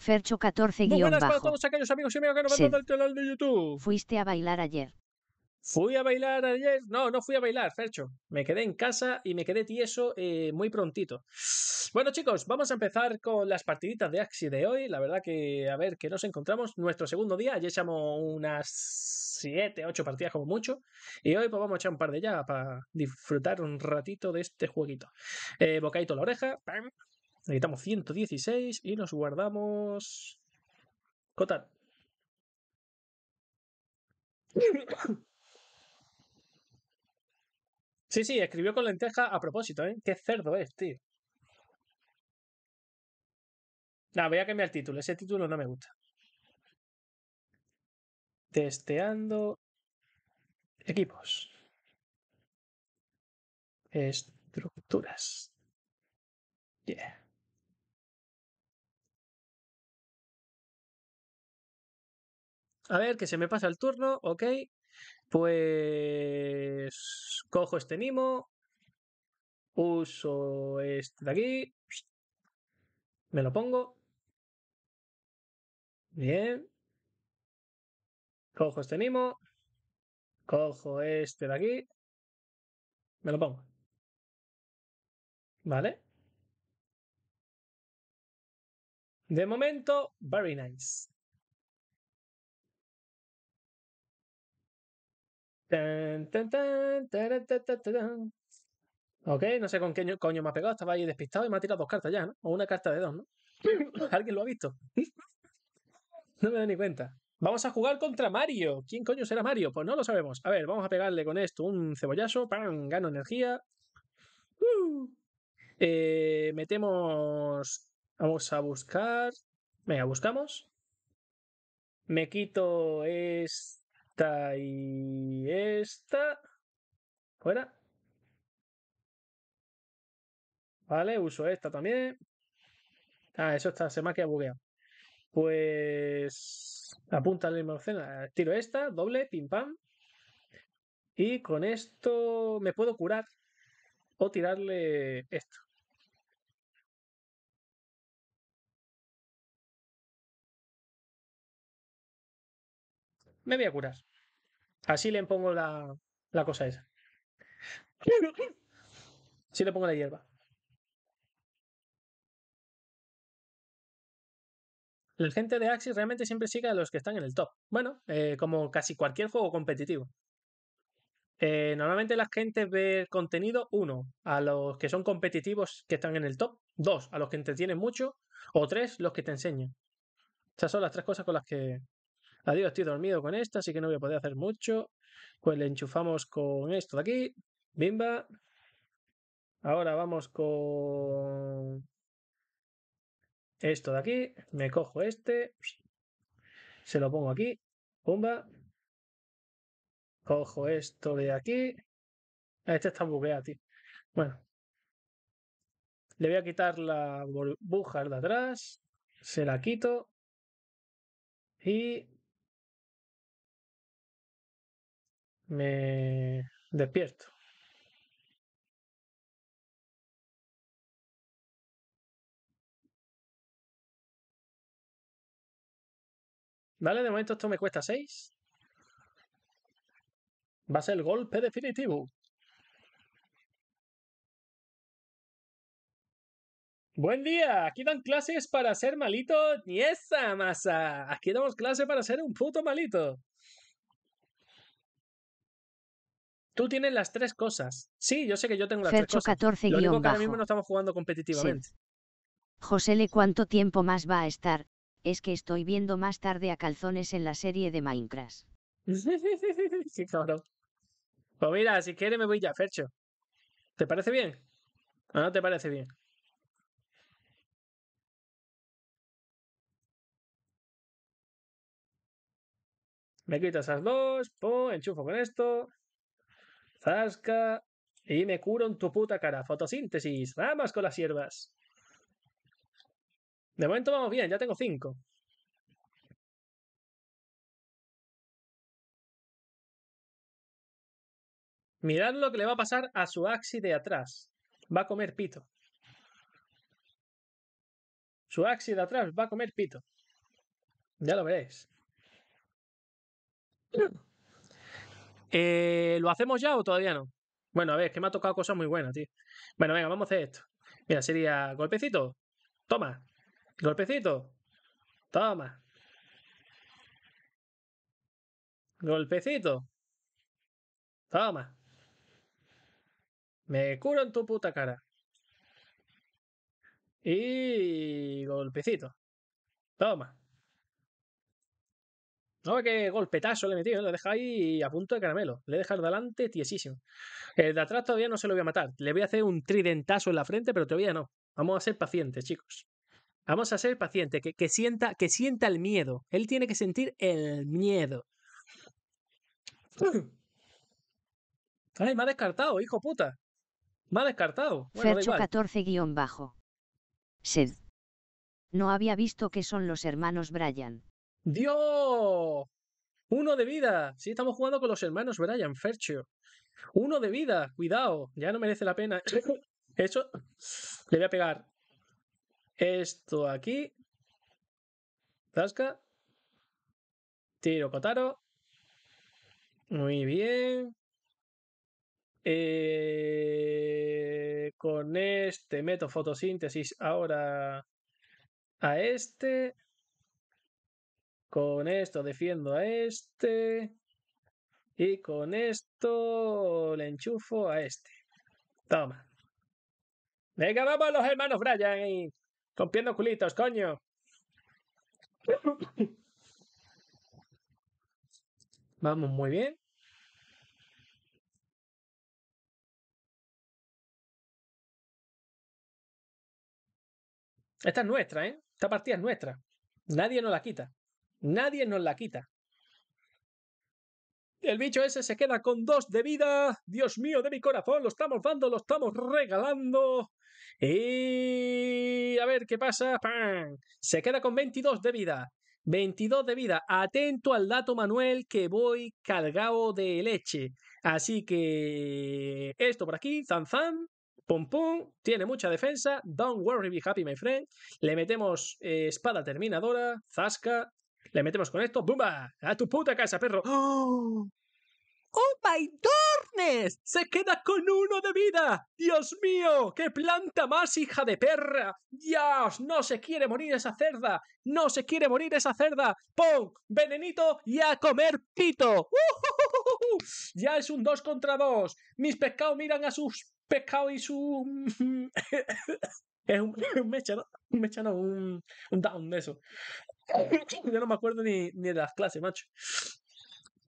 Fercho 14 Muy buenas bajo. todos aquellos amigos y amigos que nos van el canal de YouTube. Fuiste a bailar ayer. Fui a bailar ayer. No, no fui a bailar, Fercho. Me quedé en casa y me quedé tieso eh, muy prontito. Bueno, chicos, vamos a empezar con las partiditas de Axi de hoy. La verdad que, a ver, que nos encontramos nuestro segundo día. ayer echamos unas 7, 8 partidas como mucho. Y hoy pues vamos a echar un par de ya para disfrutar un ratito de este jueguito. Eh, bocaito la oreja. Necesitamos 116 y nos guardamos... cotar Sí, sí, escribió con lenteja a propósito, ¿eh? Qué cerdo es, tío. Nada, voy a cambiar el título. Ese título no me gusta. Testeando equipos. Estructuras. Yeah. A ver, que se me pasa el turno, ok. Pues cojo este Nimo, uso este de aquí, me lo pongo. Bien. Cojo este Nimo, cojo este de aquí, me lo pongo. ¿Vale? De momento, very nice. Ok, no sé con qué coño me ha pegado. Estaba ahí despistado y me ha tirado dos cartas ya, ¿no? O una carta de dos, ¿no? ¿Alguien lo ha visto? no me da ni cuenta. Vamos a jugar contra Mario. ¿Quién coño será Mario? Pues no lo sabemos. A ver, vamos a pegarle con esto un cebollazo. ¡Pam! Gano energía. Eh, metemos. Vamos a buscar. Venga, buscamos. Me quito es y esta. Fuera. Vale, uso esta también. Ah, eso está, se me ha quedado bugueado. Pues apunta la misma Tiro esta, doble, pim pam. Y con esto me puedo curar o tirarle esto. me voy a curar. Así le pongo la, la cosa esa. Sí le pongo la hierba. La gente de Axis realmente siempre sigue a los que están en el top. Bueno, eh, como casi cualquier juego competitivo. Eh, normalmente la gente ve contenido, uno, a los que son competitivos que están en el top, dos, a los que entretienen mucho, o tres, los que te enseñan. Esas son las tres cosas con las que Adiós, estoy dormido con esta, así que no voy a poder hacer mucho. Pues le enchufamos con esto de aquí. Bimba. Ahora vamos con esto de aquí. Me cojo este. Se lo pongo aquí. Pumba. Cojo esto de aquí. Este está bugueado, tío. Bueno. Le voy a quitar la burbuja de atrás. Se la quito. Y me despierto. Vale, de momento esto me cuesta 6. Va a ser el golpe definitivo. Buen día, aquí dan clases para ser malito. Niesa, masa. Aquí damos clases para ser un puto malito. Tú tienes las tres cosas. Sí, yo sé que yo tengo las tres cosas. 14 Lo único que ahora mismo no estamos jugando competitivamente. José Le, ¿cuánto tiempo más va a estar? Es que estoy viendo más tarde a calzones en la serie de Minecraft. sí, cabrón. Pues mira, si quieres me voy ya, Fercho. ¿Te parece bien? ¿O no te parece bien? Me quito esas dos, po, enchufo con esto. Zasca. Y me curo en tu puta cara. Fotosíntesis. Ramas con las hierbas. De momento vamos bien, ya tengo cinco. Mirad lo que le va a pasar a su axi de atrás. Va a comer pito. Su axi de atrás va a comer pito. Ya lo veréis. Eh, ¿Lo hacemos ya o todavía no? Bueno, a ver, es que me ha tocado cosas muy buenas, tío. Bueno, venga, vamos a hacer esto. Mira, sería golpecito. Toma. Golpecito. Toma. Golpecito. Toma. Me curo en tu puta cara. Y golpecito. Toma. No, qué golpetazo le he metido, ¿eh? lo deja ahí a punto de caramelo. Le he dejado delante tiesísimo. El de atrás todavía no se lo voy a matar. Le voy a hacer un tridentazo en la frente, pero todavía no. Vamos a ser pacientes, chicos. Vamos a ser pacientes, que, que, sienta, que sienta el miedo. Él tiene que sentir el miedo. Ay, me ha descartado, hijo puta. Me ha descartado. Bueno, Fercho 14 bajo. Sed. No había visto que son los hermanos Brian ¡Dios! Uno de vida. Sí, estamos jugando con los hermanos Brian, Ferchio. Uno de vida. Cuidado. Ya no merece la pena. Eso. Le voy a pegar esto aquí. tasca Tiro Kotaro. Muy bien. Eh, con este meto fotosíntesis ahora a este. Con esto defiendo a este. Y con esto le enchufo a este. Toma. Venga, vamos los hermanos Brian. Compiendo culitos, coño. Vamos muy bien. Esta es nuestra, ¿eh? Esta partida es nuestra. Nadie nos la quita. Nadie nos la quita. El bicho ese se queda con dos de vida. Dios mío, de mi corazón, lo estamos dando, lo estamos regalando. Y a ver qué pasa. Se queda con 22 de vida. 22 de vida. Atento al dato, Manuel, que voy cargado de leche. Así que esto por aquí, zan, Pum pum, tiene mucha defensa. Don't worry, be happy, my friend. Le metemos eh, espada terminadora, zasca, le metemos con esto, ¡bumba! ¡A tu puta casa, perro! ¡Oh! ¡Oh, my darkness! ¡Se queda con uno de vida! ¡Dios mío! ¡Qué planta más hija de perra! ¡Dios! ¡No se quiere morir esa cerda! ¡No se quiere morir esa cerda! ¡Pon! ¡Venenito y a comer pito! ¡Uh! ¡Ya es un dos contra dos! ¡Mis pescados miran a sus pescados y su... Mm, es un, un Un mecha, un, un down de eso. Yo no me acuerdo ni, ni de las clases, macho.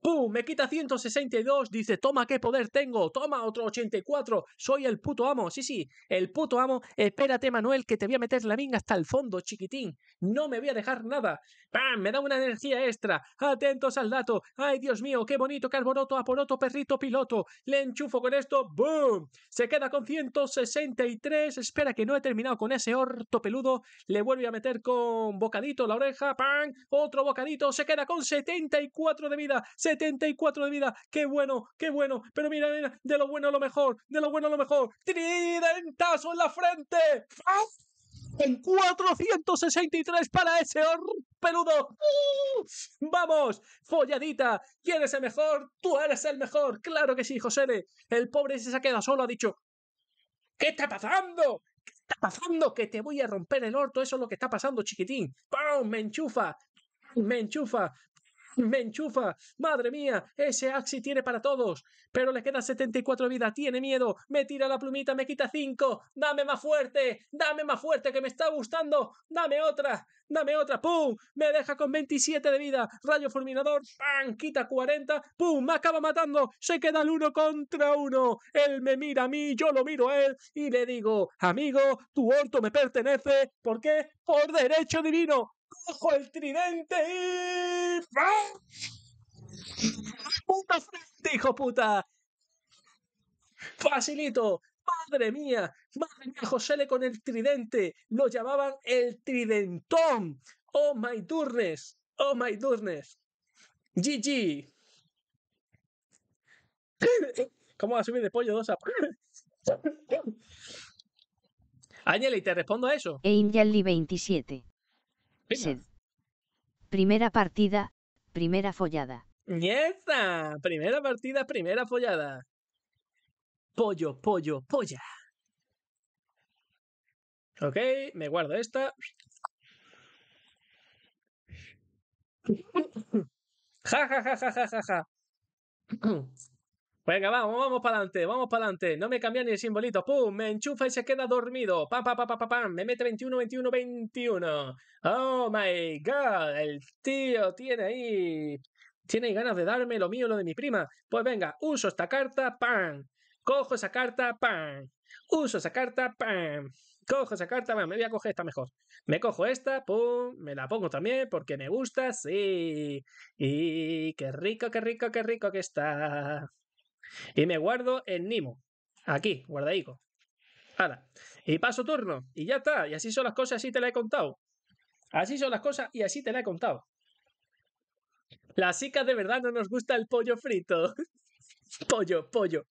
¡Pum! Me quita 162. Dice, toma, qué poder tengo. Toma, otro 84. Soy el puto amo. Sí, sí, el puto amo. Espérate, Manuel, que te voy a meter la minga hasta el fondo, chiquitín. No me voy a dejar nada. ¡Pam! Me da una energía extra. Atentos al dato. ¡Ay, Dios mío! ¡Qué bonito carboroto, aporoto, perrito, piloto! Le enchufo con esto. ¡Bum! Se queda con 163. Espera que no he terminado con ese orto peludo. Le vuelvo a meter con bocadito la oreja. ¡Pam! Otro bocadito. Se queda con 74 de vida. Se 74 de vida. ¡Qué bueno! ¡Qué bueno! Pero mira, mira, de lo bueno a lo mejor, de lo bueno a lo mejor. ¡Tridentazo en la frente! ¡Con en 463 para ese peludo. ¡Uh! ¡Vamos! ¡Folladita! ¿Quién es el mejor? ¡Tú eres el mejor! ¡Claro que sí, José! El pobre se ha quedado solo, ha dicho. ¿Qué está pasando? ¿Qué está pasando? Que te voy a romper el orto, eso es lo que está pasando, chiquitín. Me enchufa. Me enchufa, me enchufa. Madre mía, ese Axi tiene para todos. Pero le queda 74 vida, tiene miedo. Me tira la plumita, me quita 5. Dame más fuerte, dame más fuerte que me está gustando. Dame otra, dame otra. ¡Pum! Me deja con 27 de vida. Rayo fulminador, pan, Quita 40. ¡Pum! Me acaba matando. Se queda el uno contra uno. Él me mira a mí, yo lo miro a él y le digo, amigo, tu orto me pertenece. ¿Por qué? Por derecho divino. Ojo el tridente y... ¡Puta frente, hijo puta! Facilito, madre mía, madre mía, José le con el tridente, lo llamaban el tridentón. Oh my durnes, oh my durnes. GG. ¿Cómo va a subir de pollo dos Ángel, y te respondo a eso. Angel 27. Primera partida, primera follada. ¡Nieta! Primera partida, primera follada. Pollo, pollo, polla. Ok, me guardo esta. Ja, ja, ja, ja, ja, ja, ja. Pues venga, vamos, vamos para adelante, vamos para adelante. No me cambia ni el simbolito. ¡Pum! Me enchufa y se queda dormido. ¡Pam, pam, pam, pam, pam! Me mete 21, 21, 21. ¡Oh, my God! El tío tiene ahí... Tiene ganas de darme lo mío, lo de mi prima. Pues venga, uso esta carta, ¡pam! Cojo esa carta, ¡pam! Uso esa carta, ¡pam! Cojo esa carta, ¡pam! Me voy a coger esta mejor. Me cojo esta, ¡pum! Me la pongo también porque me gusta, sí. Y qué rico, qué rico, qué rico que está. Y me guardo en Nimo. Aquí, guardadico. Y paso turno. Y ya está. Y así son las cosas, así te la he contado. Así son las cosas y así te la he contado. Las chicas de verdad no nos gusta el pollo frito. pollo, pollo.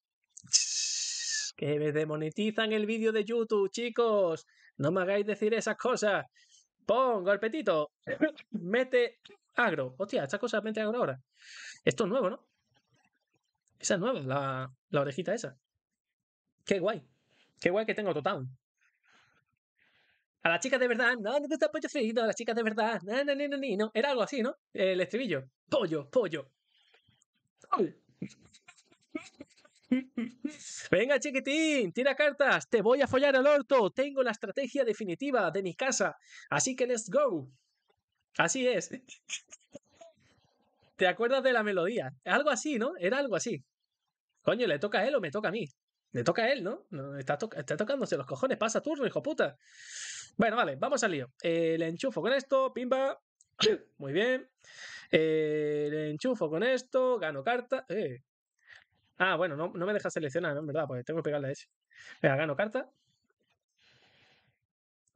Que me demonetizan el vídeo de YouTube, chicos. No me hagáis decir esas cosas. Pon, golpetito. mete agro. Hostia, esta cosa mete agro ahora. Esto es nuevo, ¿no? Esa es nueva, la, orejita esa. Qué guay. Qué guay que tengo total. A la chica de verdad, no, no gusta pollo frito, a la chica de verdad, no, no, no, no, Era algo así, ¿no? El estribillo. Pollo, pollo. Venga, chiquitín, tira cartas, te voy a follar al orto, tengo la estrategia definitiva de mi casa, así que let's go. Así es. ¿Te acuerdas de la melodía? Algo así, ¿no? Era algo así. Coño, ¿le toca a él o me toca a mí? Le toca a él, ¿no? Está, tocándose los cojones. Pasa turno, hijo puta. Bueno, vale, vamos al lío. Eh, le enchufo con esto, pimba. Muy bien. Eh, le enchufo con esto, gano carta. Eh. Ah, bueno, no, me deja seleccionar, ¿no? En verdad, pues tengo que pegarle a ese. Venga, gano carta.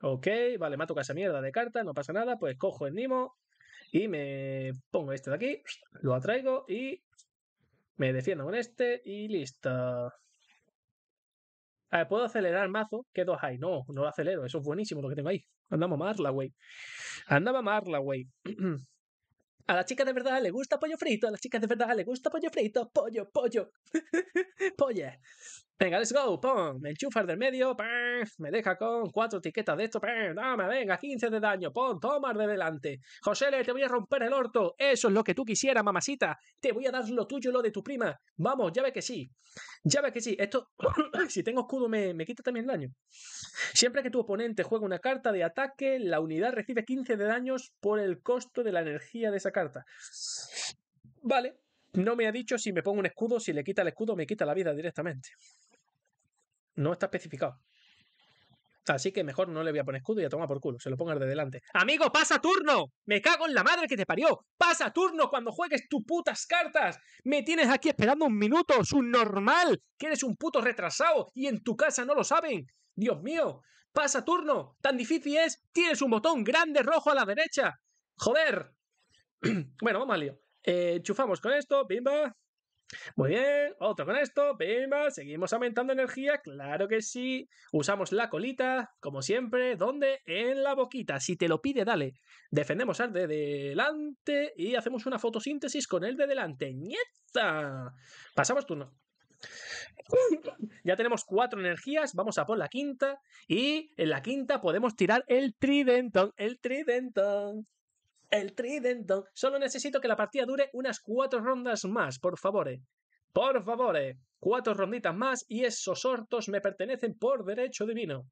Ok, vale, me tocado esa mierda de carta, no pasa nada. Pues cojo el Nimo y me pongo este de aquí, lo atraigo y me defiendo con este y listo. A ver, puedo acelerar mazo. ¿Qué dos hay? No, no lo acelero. Eso es buenísimo lo que tengo ahí. Andamos a mamarla, güey. Andamos a güey. A la chica de verdad le gusta pollo frito, a la chica de verdad le gusta pollo frito, pollo, pollo, Pollo. Venga, let's go, pum, me enchufar del medio, ¡pum! me deja con cuatro etiquetas de esto, ¡pum! dame, venga, 15 de daño, pon, toma de delante. José, le te voy a romper el orto, eso es lo que tú quisieras, mamacita, te voy a dar lo tuyo lo de tu prima. Vamos, ya ve que sí, ya ve que sí, esto, si tengo escudo me, me quita también el daño. Siempre que tu oponente juega una carta de ataque, la unidad recibe 15 de daños por el costo de la energía de esa carta. Vale, no me ha dicho si me pongo un escudo, si le quita el escudo me quita la vida directamente no está especificado. Así que mejor no le voy a poner escudo y a tomar por culo, se lo pongas de delante. ¡Amigo, pasa turno! ¡Me cago en la madre que te parió! ¡Pasa turno cuando juegues tus putas cartas! ¡Me tienes aquí esperando un minuto, normal. ¡Que eres un puto retrasado y en tu casa no lo saben! ¡Dios mío! ¡Pasa turno! ¡Tan difícil es! ¡Tienes un botón grande rojo a la derecha! ¡Joder! bueno, vamos al lío. Eh, con esto, bimba. Muy bien, otro con esto, pimba, seguimos aumentando energía, claro que sí. Usamos la colita, como siempre, ¿dónde? En la boquita, si te lo pide, dale. Defendemos al de delante y hacemos una fotosíntesis con el de delante. ¡Nieta! Pasamos turno. Ya tenemos cuatro energías, vamos a por la quinta y en la quinta podemos tirar el tridentón, el tridentón el Tridenton. Solo necesito que la partida dure unas cuatro rondas más, por favor. Por favor, cuatro ronditas más y esos hortos me pertenecen por derecho divino.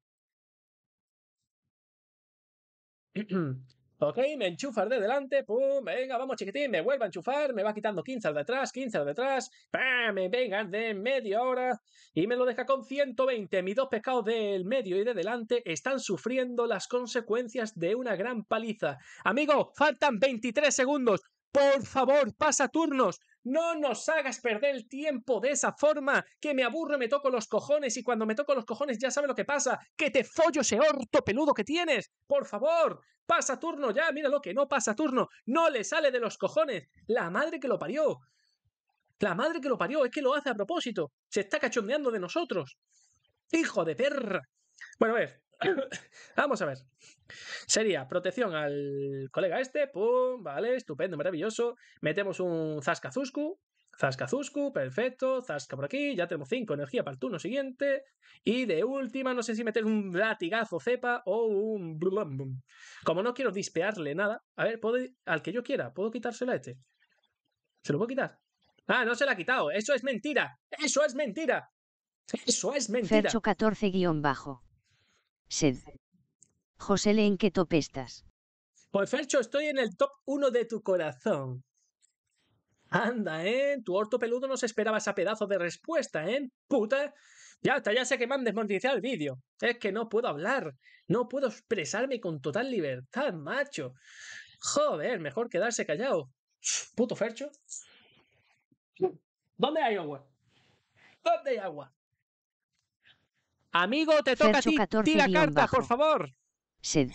Ok, me enchufar de delante, pum, venga, vamos chiquitín, me vuelve a enchufar, me va quitando 15 al detrás, 15 al detrás, pam, me venga de media hora y me lo deja con 120. Mis dos pescados del medio y de delante están sufriendo las consecuencias de una gran paliza. Amigo, faltan 23 segundos, por favor, pasa turnos, no nos hagas perder el tiempo de esa forma, que me aburro, me toco los cojones y cuando me toco los cojones ya sabes lo que pasa, que te follo ese orto peludo que tienes. Por favor, pasa turno ya, mira lo que no pasa turno, no le sale de los cojones. La madre que lo parió. La madre que lo parió es que lo hace a propósito. Se está cachondeando de nosotros. Hijo de perra. Bueno, a ver, Vamos a ver. Sería protección al colega este, pum, vale, estupendo, maravilloso. Metemos un zasca zusku perfecto, Zaska por aquí, ya tenemos 5 energía para el turno siguiente. Y de última, no sé si meter un latigazo cepa o un... Como no quiero dispearle nada, a ver, al que yo quiera, ¿puedo quitársela a este? ¿Se lo puedo quitar? Ah, no se la ha quitado, eso es mentira, eso es mentira. Eso es mentira. Fercho 14 bajo. Sed. José, ¿le ¿en qué top estás? Pues Fercho, estoy en el top 1 de tu corazón. Anda, ¿eh? Tu orto peludo no se esperaba esa pedazo de respuesta, ¿eh? Puta. Ya hasta ya sé que me han el vídeo. Es que no puedo hablar. No puedo expresarme con total libertad, macho. Joder, mejor quedarse callado. Puto Fercho. ¿Dónde hay agua? ¿Dónde hay agua? Amigo, te toca a ti. Tira carta, por favor. Sed.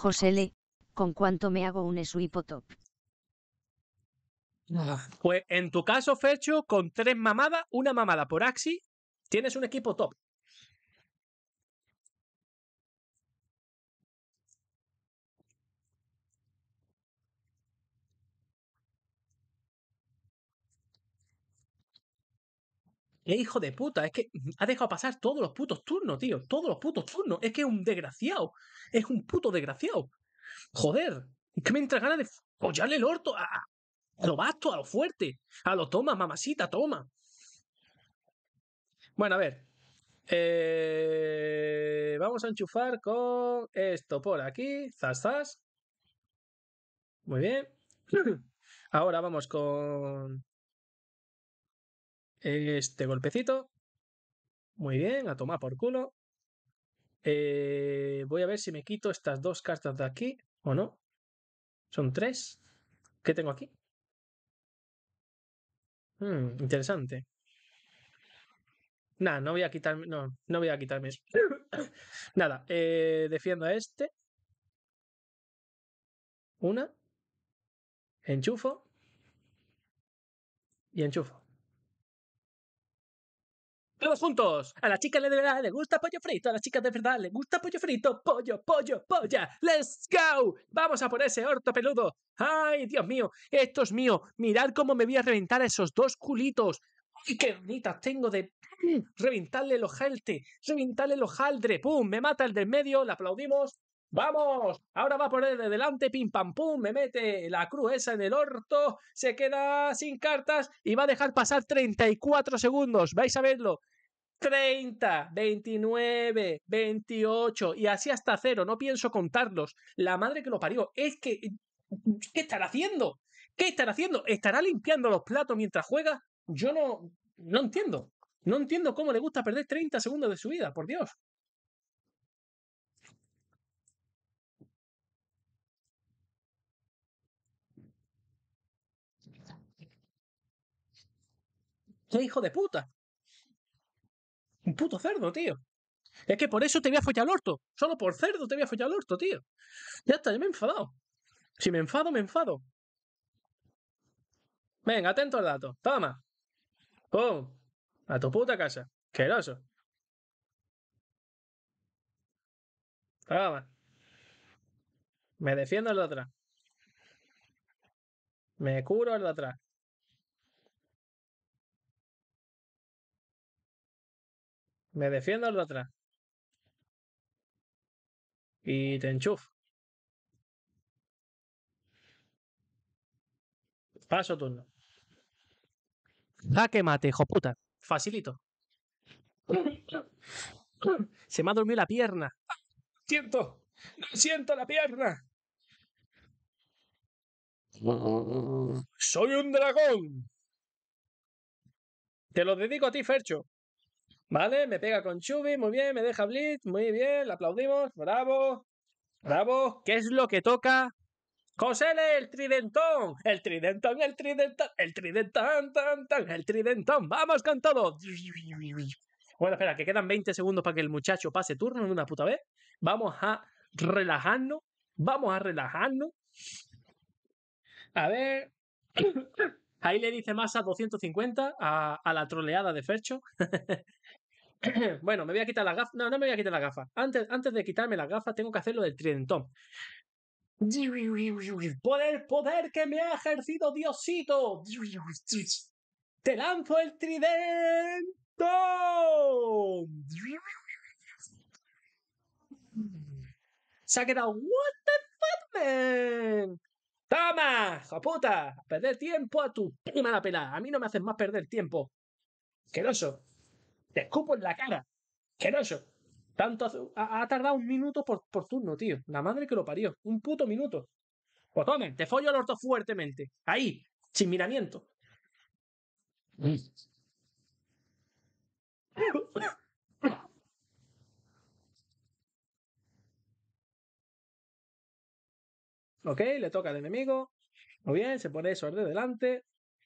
Josele, ¿con cuánto me hago un top? Ah, pues en tu caso, Fecho, con tres mamadas, una mamada por Axi, tienes un equipo top. hijo de puta, es que ha dejado pasar todos los putos turnos, tío. Todos los putos turnos. Es que es un desgraciado. Es un puto desgraciado. Joder, es que me entra ganas de follarle el orto a, lo vasto, a lo fuerte. A lo toma, mamacita, toma. Bueno, a ver. Eh, vamos a enchufar con esto por aquí. Zas, zas. Muy bien. Ahora vamos con este golpecito. Muy bien, a tomar por culo. Eh, voy a ver si me quito estas dos cartas de aquí o no. Son tres. ¿Qué tengo aquí? Hmm, interesante. Nada, no voy a quitarme. No, no voy a quitarme Nada, eh, defiendo a este. Una. Enchufo. Y enchufo. Todos juntos. A la chica de verdad le gusta pollo frito. A la chica de verdad le gusta pollo frito. Pollo, pollo, polla. Let's go. Vamos a por ese orto peludo. Ay, Dios mío. Esto es mío. Mirad cómo me voy a reventar esos dos culitos. ¡Ay, qué bonitas tengo de reventarle los ojalte! ¡Reventarle los haldre ¡Pum! Me mata el del medio, la aplaudimos. Vamos, ahora va a poner de delante, pim pam pum, me mete la cruz en el orto, se queda sin cartas y va a dejar pasar 34 segundos, vais a verlo. 30, 29, 28 y así hasta cero, no pienso contarlos. La madre que lo parió, es que... ¿Qué estará haciendo? ¿Qué estará haciendo? ¿Estará limpiando los platos mientras juega? Yo no, no entiendo. No entiendo cómo le gusta perder 30 segundos de su vida, por Dios. ¡Qué hijo de puta! Un puto cerdo, tío. Es que por eso te voy a follar al orto. Solo por cerdo te voy a follar al orto, tío. Ya está, yo me he enfadado. Si me enfado, me enfado. Venga, atento al dato. Toma. Pum. A tu puta casa. Queroso. Toma. Me defiendo al de atrás. Me curo al de atrás. me defiendo al de atrás. Y te enchufo. Paso turno. ¡Jaque que mate, hijo puta. Facilito. Se me ha dormido la pierna. Siento, siento la pierna. Soy un dragón. Te lo dedico a ti, Fercho. Vale, me pega con Chubi, muy bien, me deja Blitz, muy bien, le aplaudimos, bravo, bravo. ¿Qué es lo que toca? ¡Josele, el tridentón! ¡El tridentón, el tridentón, el tridentón, tan, tan, el tridentón! ¡Vamos con todo! Bueno, espera, que quedan 20 segundos para que el muchacho pase turno en una puta vez. Vamos a relajarnos, vamos a relajarnos. A ver... Ahí le dice más a 250 a, a la troleada de Fercho. bueno, me voy a quitar la gafa. No, no me voy a quitar la gafa. Antes, antes de quitarme la gafa, tengo que hacer lo del tridentón. Por el poder que me ha ejercido Diosito. Te lanzo el tridentón. Se ha quedado. ¿What the fuck, man? ¡Toma, joputa! perder tiempo a tu prima la pela. A mí no me haces más perder tiempo. ¡Queroso! te escupo en la cara. yo. Tanto ha, tardado un minuto por, por turno, tío. La madre que lo parió. Un puto minuto. Pues te follo el orto fuertemente. Ahí, sin miramiento. ok, le toca al enemigo. Muy bien, se pone eso de delante.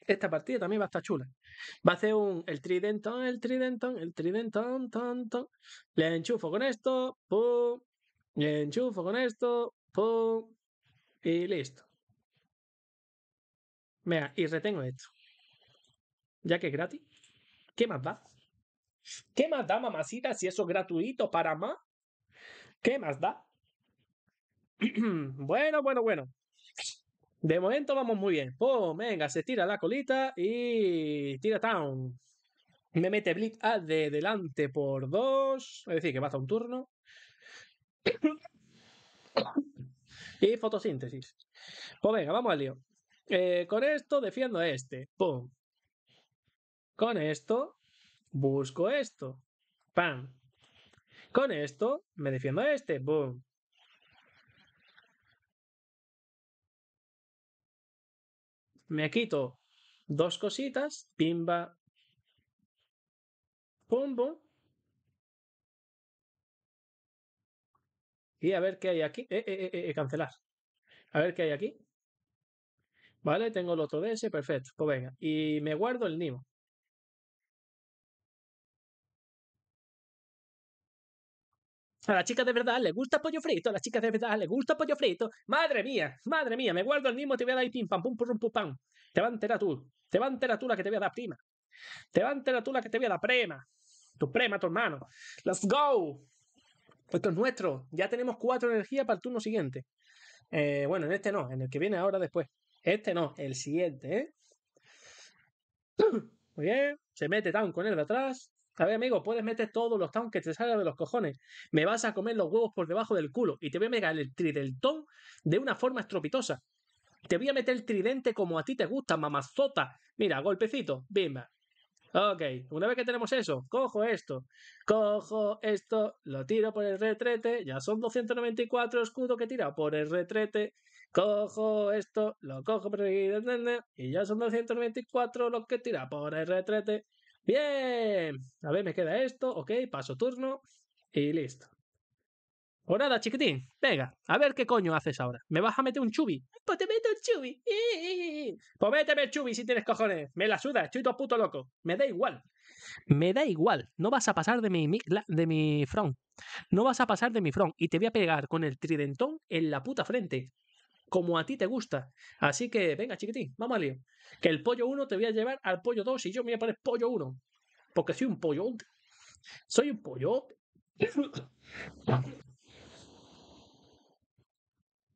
Esta partida también va a estar chula. Va a hacer un el tridentón, el tridentón, el tridentón, ton, Le enchufo con esto, pum. Le enchufo con esto, Y listo. Vea, y retengo esto. Ya que es gratis. ¿Qué más da? ¿Qué más da, mamacita, si eso es gratuito para más? ¿Qué más da? bueno, bueno, bueno. De momento vamos muy bien. ¡Pum! Venga, se tira la colita y tira down. Me mete Blitz a de delante por dos. Es decir, que pasa un turno. y fotosíntesis. Pues venga, vamos al lío. Eh, con esto defiendo a este. ¡Pum! Con esto busco esto. ¡Pam! Con esto me defiendo a este. ¡Pum! me quito dos cositas, pimba, pombo Y a ver qué hay aquí. Eh, eh, eh, cancelar. A ver qué hay aquí. Vale, tengo el otro de ese, perfecto. Pues venga. Y me guardo el Nimo. A las chicas de verdad le gusta pollo frito, a las chicas de verdad le gusta pollo frito. Madre mía, madre mía, me guardo el mismo, te voy a dar pim pam pum pum pum pam. Te va a enterar tú, te va a enterar tú la que te voy a dar prima. Te va a enterar tú la que te voy a dar prema. Tu prema, tu hermano. Let's go. Esto es nuestro. Ya tenemos cuatro energías para el turno siguiente. Eh, bueno, en este no, en el que viene ahora después. Este no, el siguiente, ¿eh? Muy bien. Se mete down con él de atrás. A amigo, puedes meter todos los tanques que te salgan de los cojones. Me vas a comer los huevos por debajo del culo y te voy a meter el tridentón de una forma estropitosa. Te voy a meter el tridente como a ti te gusta, mamazota. Mira, golpecito, bimba. Ok, una vez que tenemos eso, cojo esto, cojo esto, lo tiro por el retrete, ya son 294 escudos que tira por el retrete, cojo esto, lo cojo por el y ya son 294 los que tira por el retrete. Bien, a ver, me queda esto, ok, paso turno y listo. O nada, chiquitín, venga, a ver qué coño haces ahora. ¿Me vas a meter un chubi? Pues te meto un chubi. Pues méteme el chubi si tienes cojones. Me la suda, estoy todo puto loco. Me da igual. Me da igual, no vas a pasar de mi, de mi front. No vas a pasar de mi front y te voy a pegar con el tridentón en la puta frente como a ti te gusta. Así que venga, chiquitín, vamos al lío. Que el pollo 1 te voy a llevar al pollo 2 y yo me voy a poner pollo 1. Porque soy un pollo. Soy un pollo.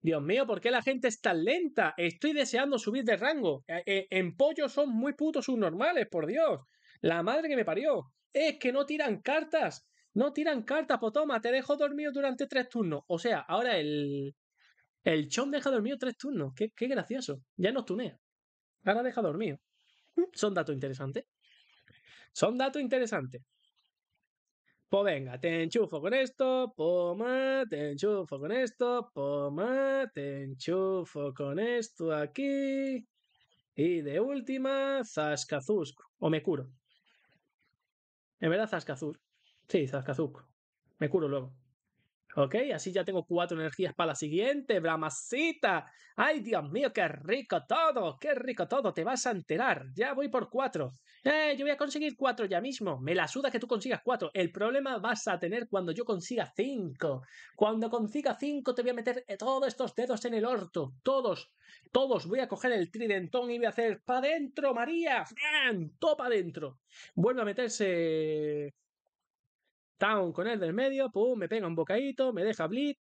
Dios mío, ¿por qué la gente es tan lenta? Estoy deseando subir de rango. Eh, eh, en pollo son muy putos subnormales, por Dios. La madre que me parió. Es que no tiran cartas. No tiran cartas, potoma. Te dejo dormido durante tres turnos. O sea, ahora el, el Chon deja dormido tres turnos. Qué, qué gracioso. Ya no tunea. Ahora deja dormido. Son datos interesantes. Son datos interesantes. Pues venga, te enchufo con esto, poma, pues te enchufo con esto, poma, pues te enchufo con esto aquí. Y de última, Zascazusco. O me curo. En verdad, Zascazur. Sí, Zascazusco. Me curo luego. ¿Ok? Así ya tengo cuatro energías para la siguiente, bramacita ¡Ay, Dios mío, qué rico todo! ¡Qué rico todo! Te vas a enterar. Ya voy por cuatro. ¡Eh, yo voy a conseguir cuatro ya mismo! Me la suda que tú consigas cuatro. El problema vas a tener cuando yo consiga cinco. Cuando consiga cinco te voy a meter eh, todos estos dedos en el orto. Todos, todos. Voy a coger el tridentón y voy a hacer ¡Pa' dentro, María! ¡Todo ¡Topa adentro! Vuelve a meterse Town con el del medio, pum, me pega un bocadito, me deja blitz,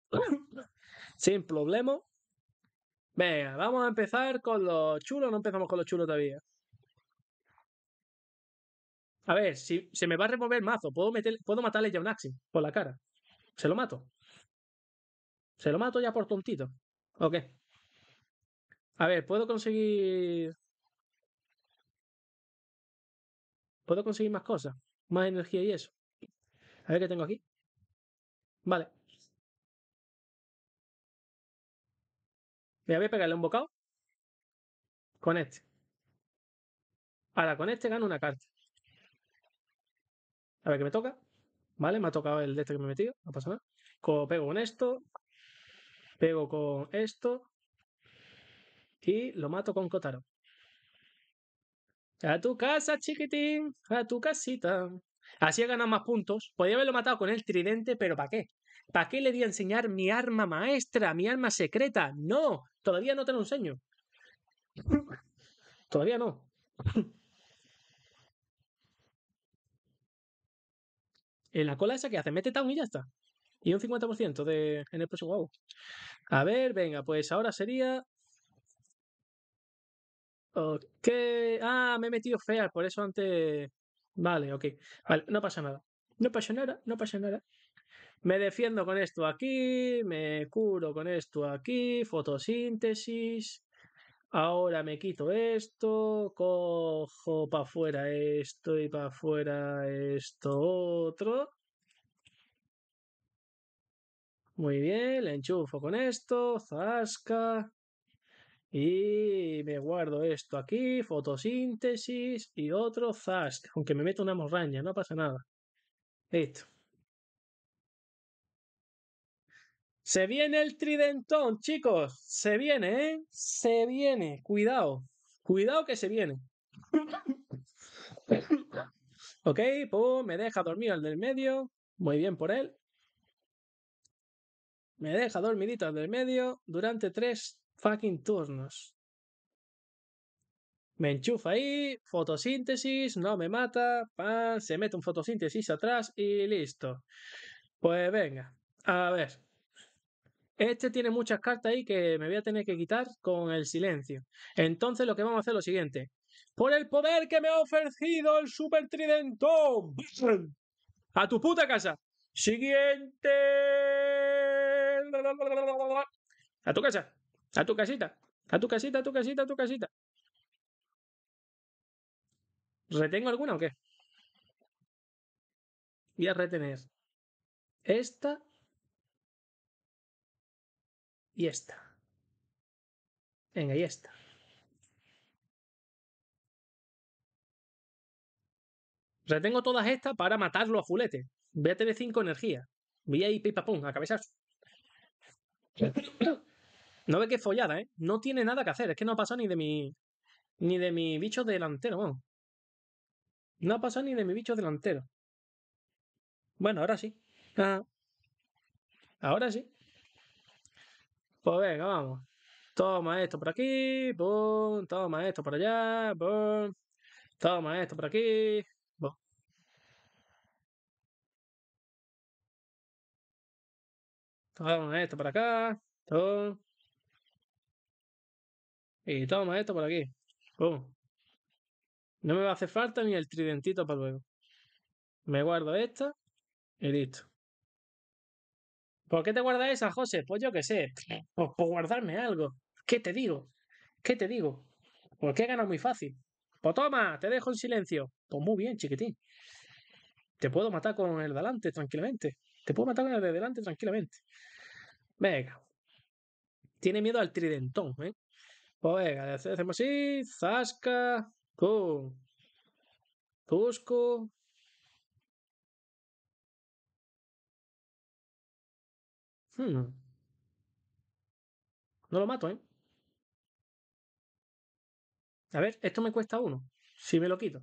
sin problema. Venga, vamos a empezar con los chulos, no empezamos con los chulos todavía. A ver, si se me va a remover mazo, puedo, meter, puedo matarle ya un axi por la cara. Se lo mato. Se lo mato ya por tontito. Ok. A ver, puedo conseguir. Puedo conseguir más cosas. Más energía y eso. A ver qué tengo aquí. Vale. Me voy a pegarle un bocado. Con este. Ahora, con este gano una carta. A ver qué me toca. Vale, me ha tocado el de este que me he metido. No pasa nada. pego con esto. Pego con esto. Y lo mato con Kotaro. A tu casa, chiquitín. A tu casita. Así he ganado más puntos. Podría haberlo matado con el tridente, pero ¿para qué? ¿Para qué le di a enseñar mi arma maestra, mi arma secreta? No, todavía no te lo enseño. Todavía no. En la cola esa que hace, mete taun y ya está. Y un 50% de, en el próximo juego. A ver, venga, pues ahora sería. Ok. Ah, me he metido fea, por eso antes Vale, ok. Ah. Vale, no pasa nada. No pasa nada, no pasa nada. Me defiendo con esto aquí, me curo con esto aquí, fotosíntesis. Ahora me quito esto, cojo para afuera esto y para afuera esto otro. Muy bien, le enchufo con esto, zasca. Y me guardo esto aquí, fotosíntesis y otro zask, aunque me meto una morraña, no pasa nada. Listo. Se viene el tridentón, chicos. Se viene, ¿eh? Se viene. Cuidado. Cuidado que se viene. ok, pum, me deja dormir el del medio. Muy bien por él. Me deja dormidito el del medio durante tres fucking turnos. Me enchufa ahí, fotosíntesis, no me mata, pan, se mete un fotosíntesis atrás y listo. Pues venga, a ver. Este tiene muchas cartas ahí que me voy a tener que quitar con el silencio. Entonces lo que vamos a hacer es lo siguiente. Por el poder que me ha ofrecido el super tridentón. A tu puta casa. Siguiente. A tu casa. A tu casita, a tu casita, a tu casita, a tu casita. ¿Retengo alguna o qué? Voy a retener esta y esta. Venga, y esta. Retengo todas estas para matarlo a fulete. Voy a tener 5 energía. Voy a ir pipapum, a cabezazo. No ve que follada, ¿eh? No tiene nada que hacer. Es que no ha pasado ni de mi. Ni de mi bicho delantero, vamos. No ha pasado ni de mi bicho delantero. Bueno, ahora sí. Ah. ahora sí. Pues venga, vamos. Toma esto por aquí. Toma esto por allá. Toma esto por aquí. Toma esto por acá. Toma. Y eh, toma esto por aquí. oh No me va a hacer falta ni el tridentito para luego. Me guardo esta y listo. ¿Por qué te guardas esa, José? Pues yo qué sé. Pues por guardarme algo. ¿Qué te digo? ¿Qué te digo? Porque pues he ganado muy fácil. Pues toma, te dejo en silencio. Pues muy bien, chiquitín. Te puedo matar con el de delante tranquilamente. Te puedo matar con el de delante tranquilamente. Venga. Tiene miedo al tridentón, ¿eh? Pues venga, hacemos así, zasca, pum, Cusco hmm. No lo mato, ¿eh? A ver, esto me cuesta uno. Si me lo quito.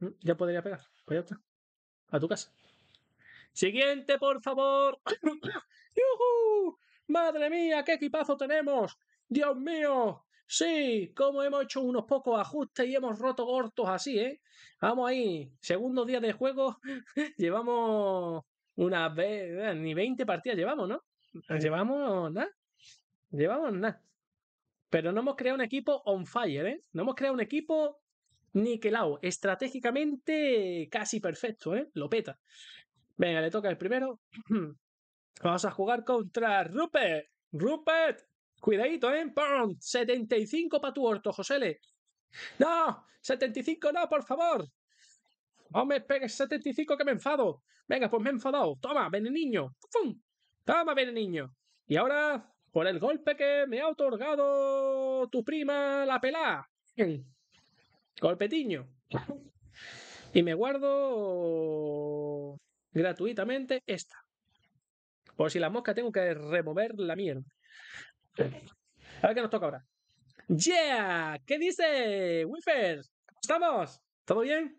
Hmm, ya podría pegar. Pues ya está. A tu casa. Siguiente, por favor. ¡Madre mía, qué equipazo tenemos! ¡Dios mío! Sí, como hemos hecho unos pocos ajustes y hemos roto cortos así, ¿eh? Vamos ahí, segundo día de juego, llevamos unas vez eh, ni 20 partidas llevamos, ¿no? Llevamos nada, llevamos nada. Pero no hemos creado un equipo on fire, ¿eh? No hemos creado un equipo niquelado, estratégicamente casi perfecto, ¿eh? Lo peta. Venga, le toca el primero. Vamos a jugar contra Rupert. Rupert, cuidadito, ¿eh? ¡Pum! 75 para tu orto, Josele. No, 75 no, por favor. ¡Vamos, me pegues 75 que me enfado. Venga, pues me he enfadado. Toma, ven niño. ¡Pum! Toma, ven niño. Y ahora, por el golpe que me ha otorgado tu prima, la pelá. Golpetiño. Y me guardo gratuitamente esta. Por si la mosca tengo que remover la mierda. A ver qué nos toca ahora. ¡Yeah! ¿Qué dice, Wifers? estamos? ¿Todo bien?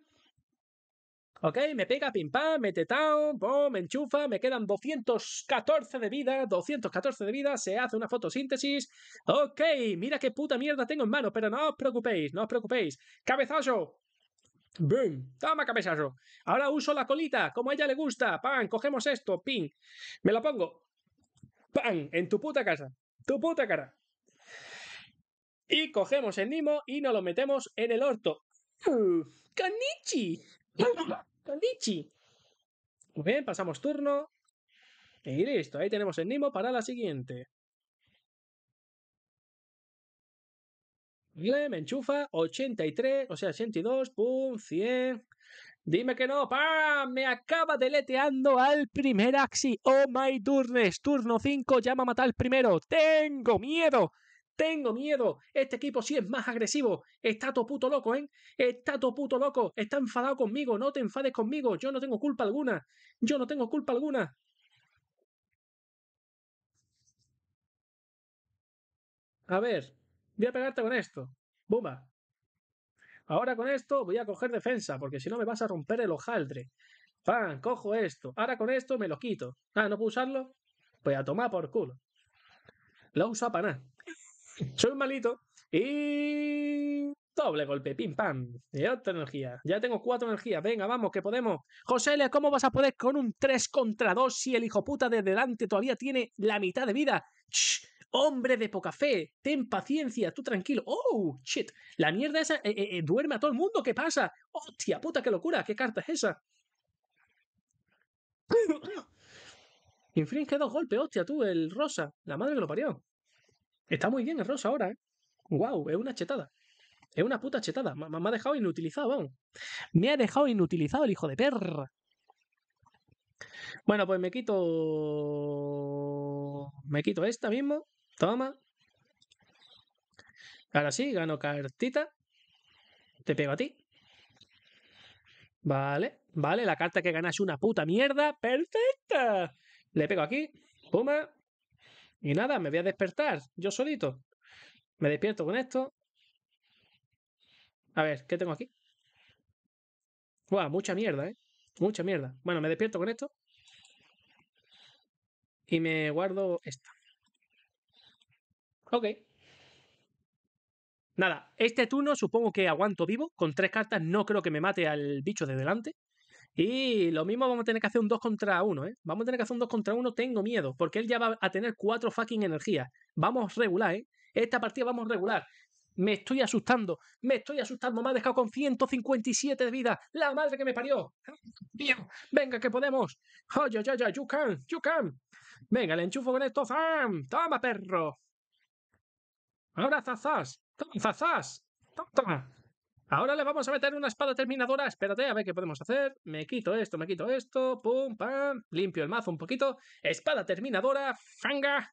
Ok, me pega, pim pam, me tetao, boom, me enchufa, me quedan 214 de vida, 214 de vida, se hace una fotosíntesis. Ok, mira qué puta mierda tengo en mano, pero no os preocupéis, no os preocupéis. ¡Cabezazo! ¡Boom! ¡Toma cabezazo! Ahora uso la colita, como a ella le gusta. ¡Pam! Cogemos esto, ¡ping! Me la pongo. ¡Pam! En tu puta casa. Tu puta cara. Y cogemos el Nimo y nos lo metemos en el orto. Canichi, canichi. Muy bien, pasamos turno. Y listo, ahí tenemos el Nimo para la siguiente. Glem, Me enchufa 83, o sea, 82, pum, 100. Dime que no, pa, Me acaba deleteando al primer Axi. Oh my turnes, turno 5, llama a matar primero. ¡Tengo miedo! Tengo miedo. Este equipo sí es más agresivo. Está todo puto loco, ¿eh? Está todo puto loco. Está enfadado conmigo. No te enfades conmigo. Yo no tengo culpa alguna. Yo no tengo culpa alguna. A ver voy a pegarte con esto. Bumba. Ahora con esto voy a coger defensa, porque si no me vas a romper el hojaldre. Pan, cojo esto. Ahora con esto me lo quito. Ah, ¿no puedo usarlo? Pues a tomar por culo. Lo usa para nada. Soy un malito. Y. Doble golpe, pim pam. Y otra energía. Ya tengo cuatro energías. Venga, vamos, que podemos. José, ¿cómo vas a poder con un 3 contra 2 si el hijo puta de delante todavía tiene la mitad de vida? ¡Shh! Hombre de poca fe, ten paciencia, tú tranquilo. ¡Oh, shit! La mierda esa eh, eh, eh, duerme a todo el mundo, ¿qué pasa? ¡Hostia puta, qué locura! ¿Qué carta es esa? Infringe dos golpes, hostia, tú, el rosa. La madre que lo parió. Está muy bien el rosa ahora, ¿eh? ¡Wow! Es una chetada. Es una puta chetada. me ha dejado inutilizado, vamos. Me ha dejado inutilizado el hijo de perra. Bueno, pues me quito. Me quito esta mismo. Toma. Ahora sí, gano cartita. Te pego a ti. Vale, vale, la carta que ganas es una puta mierda. ¡Perfecta! Le pego aquí. Puma. Y nada, me voy a despertar. Yo solito. Me despierto con esto. A ver, ¿qué tengo aquí? Buah, mucha mierda, ¿eh? Mucha mierda. Bueno, me despierto con esto. Y me guardo esta. Ok. Nada, este turno supongo que aguanto vivo. Con tres cartas no creo que me mate al bicho de delante. Y lo mismo vamos a tener que hacer un 2 contra 1, ¿eh? Vamos a tener que hacer un 2 contra 1, tengo miedo, porque él ya va a tener Cuatro fucking energías. Vamos regular, ¿eh? Esta partida vamos regular. Me estoy asustando, me estoy asustando, me ha dejado con 157 de vida. La madre que me parió. venga, que podemos. Oye, yo oye. you can, you can. Venga, le enchufo con esto, Toma, perro. Ahora zazás. Toma. Ahora le vamos a meter una espada terminadora. Espérate, a ver qué podemos hacer. Me quito esto, me quito esto. Pum, pam. Limpio el mazo un poquito. Espada terminadora. Fanga.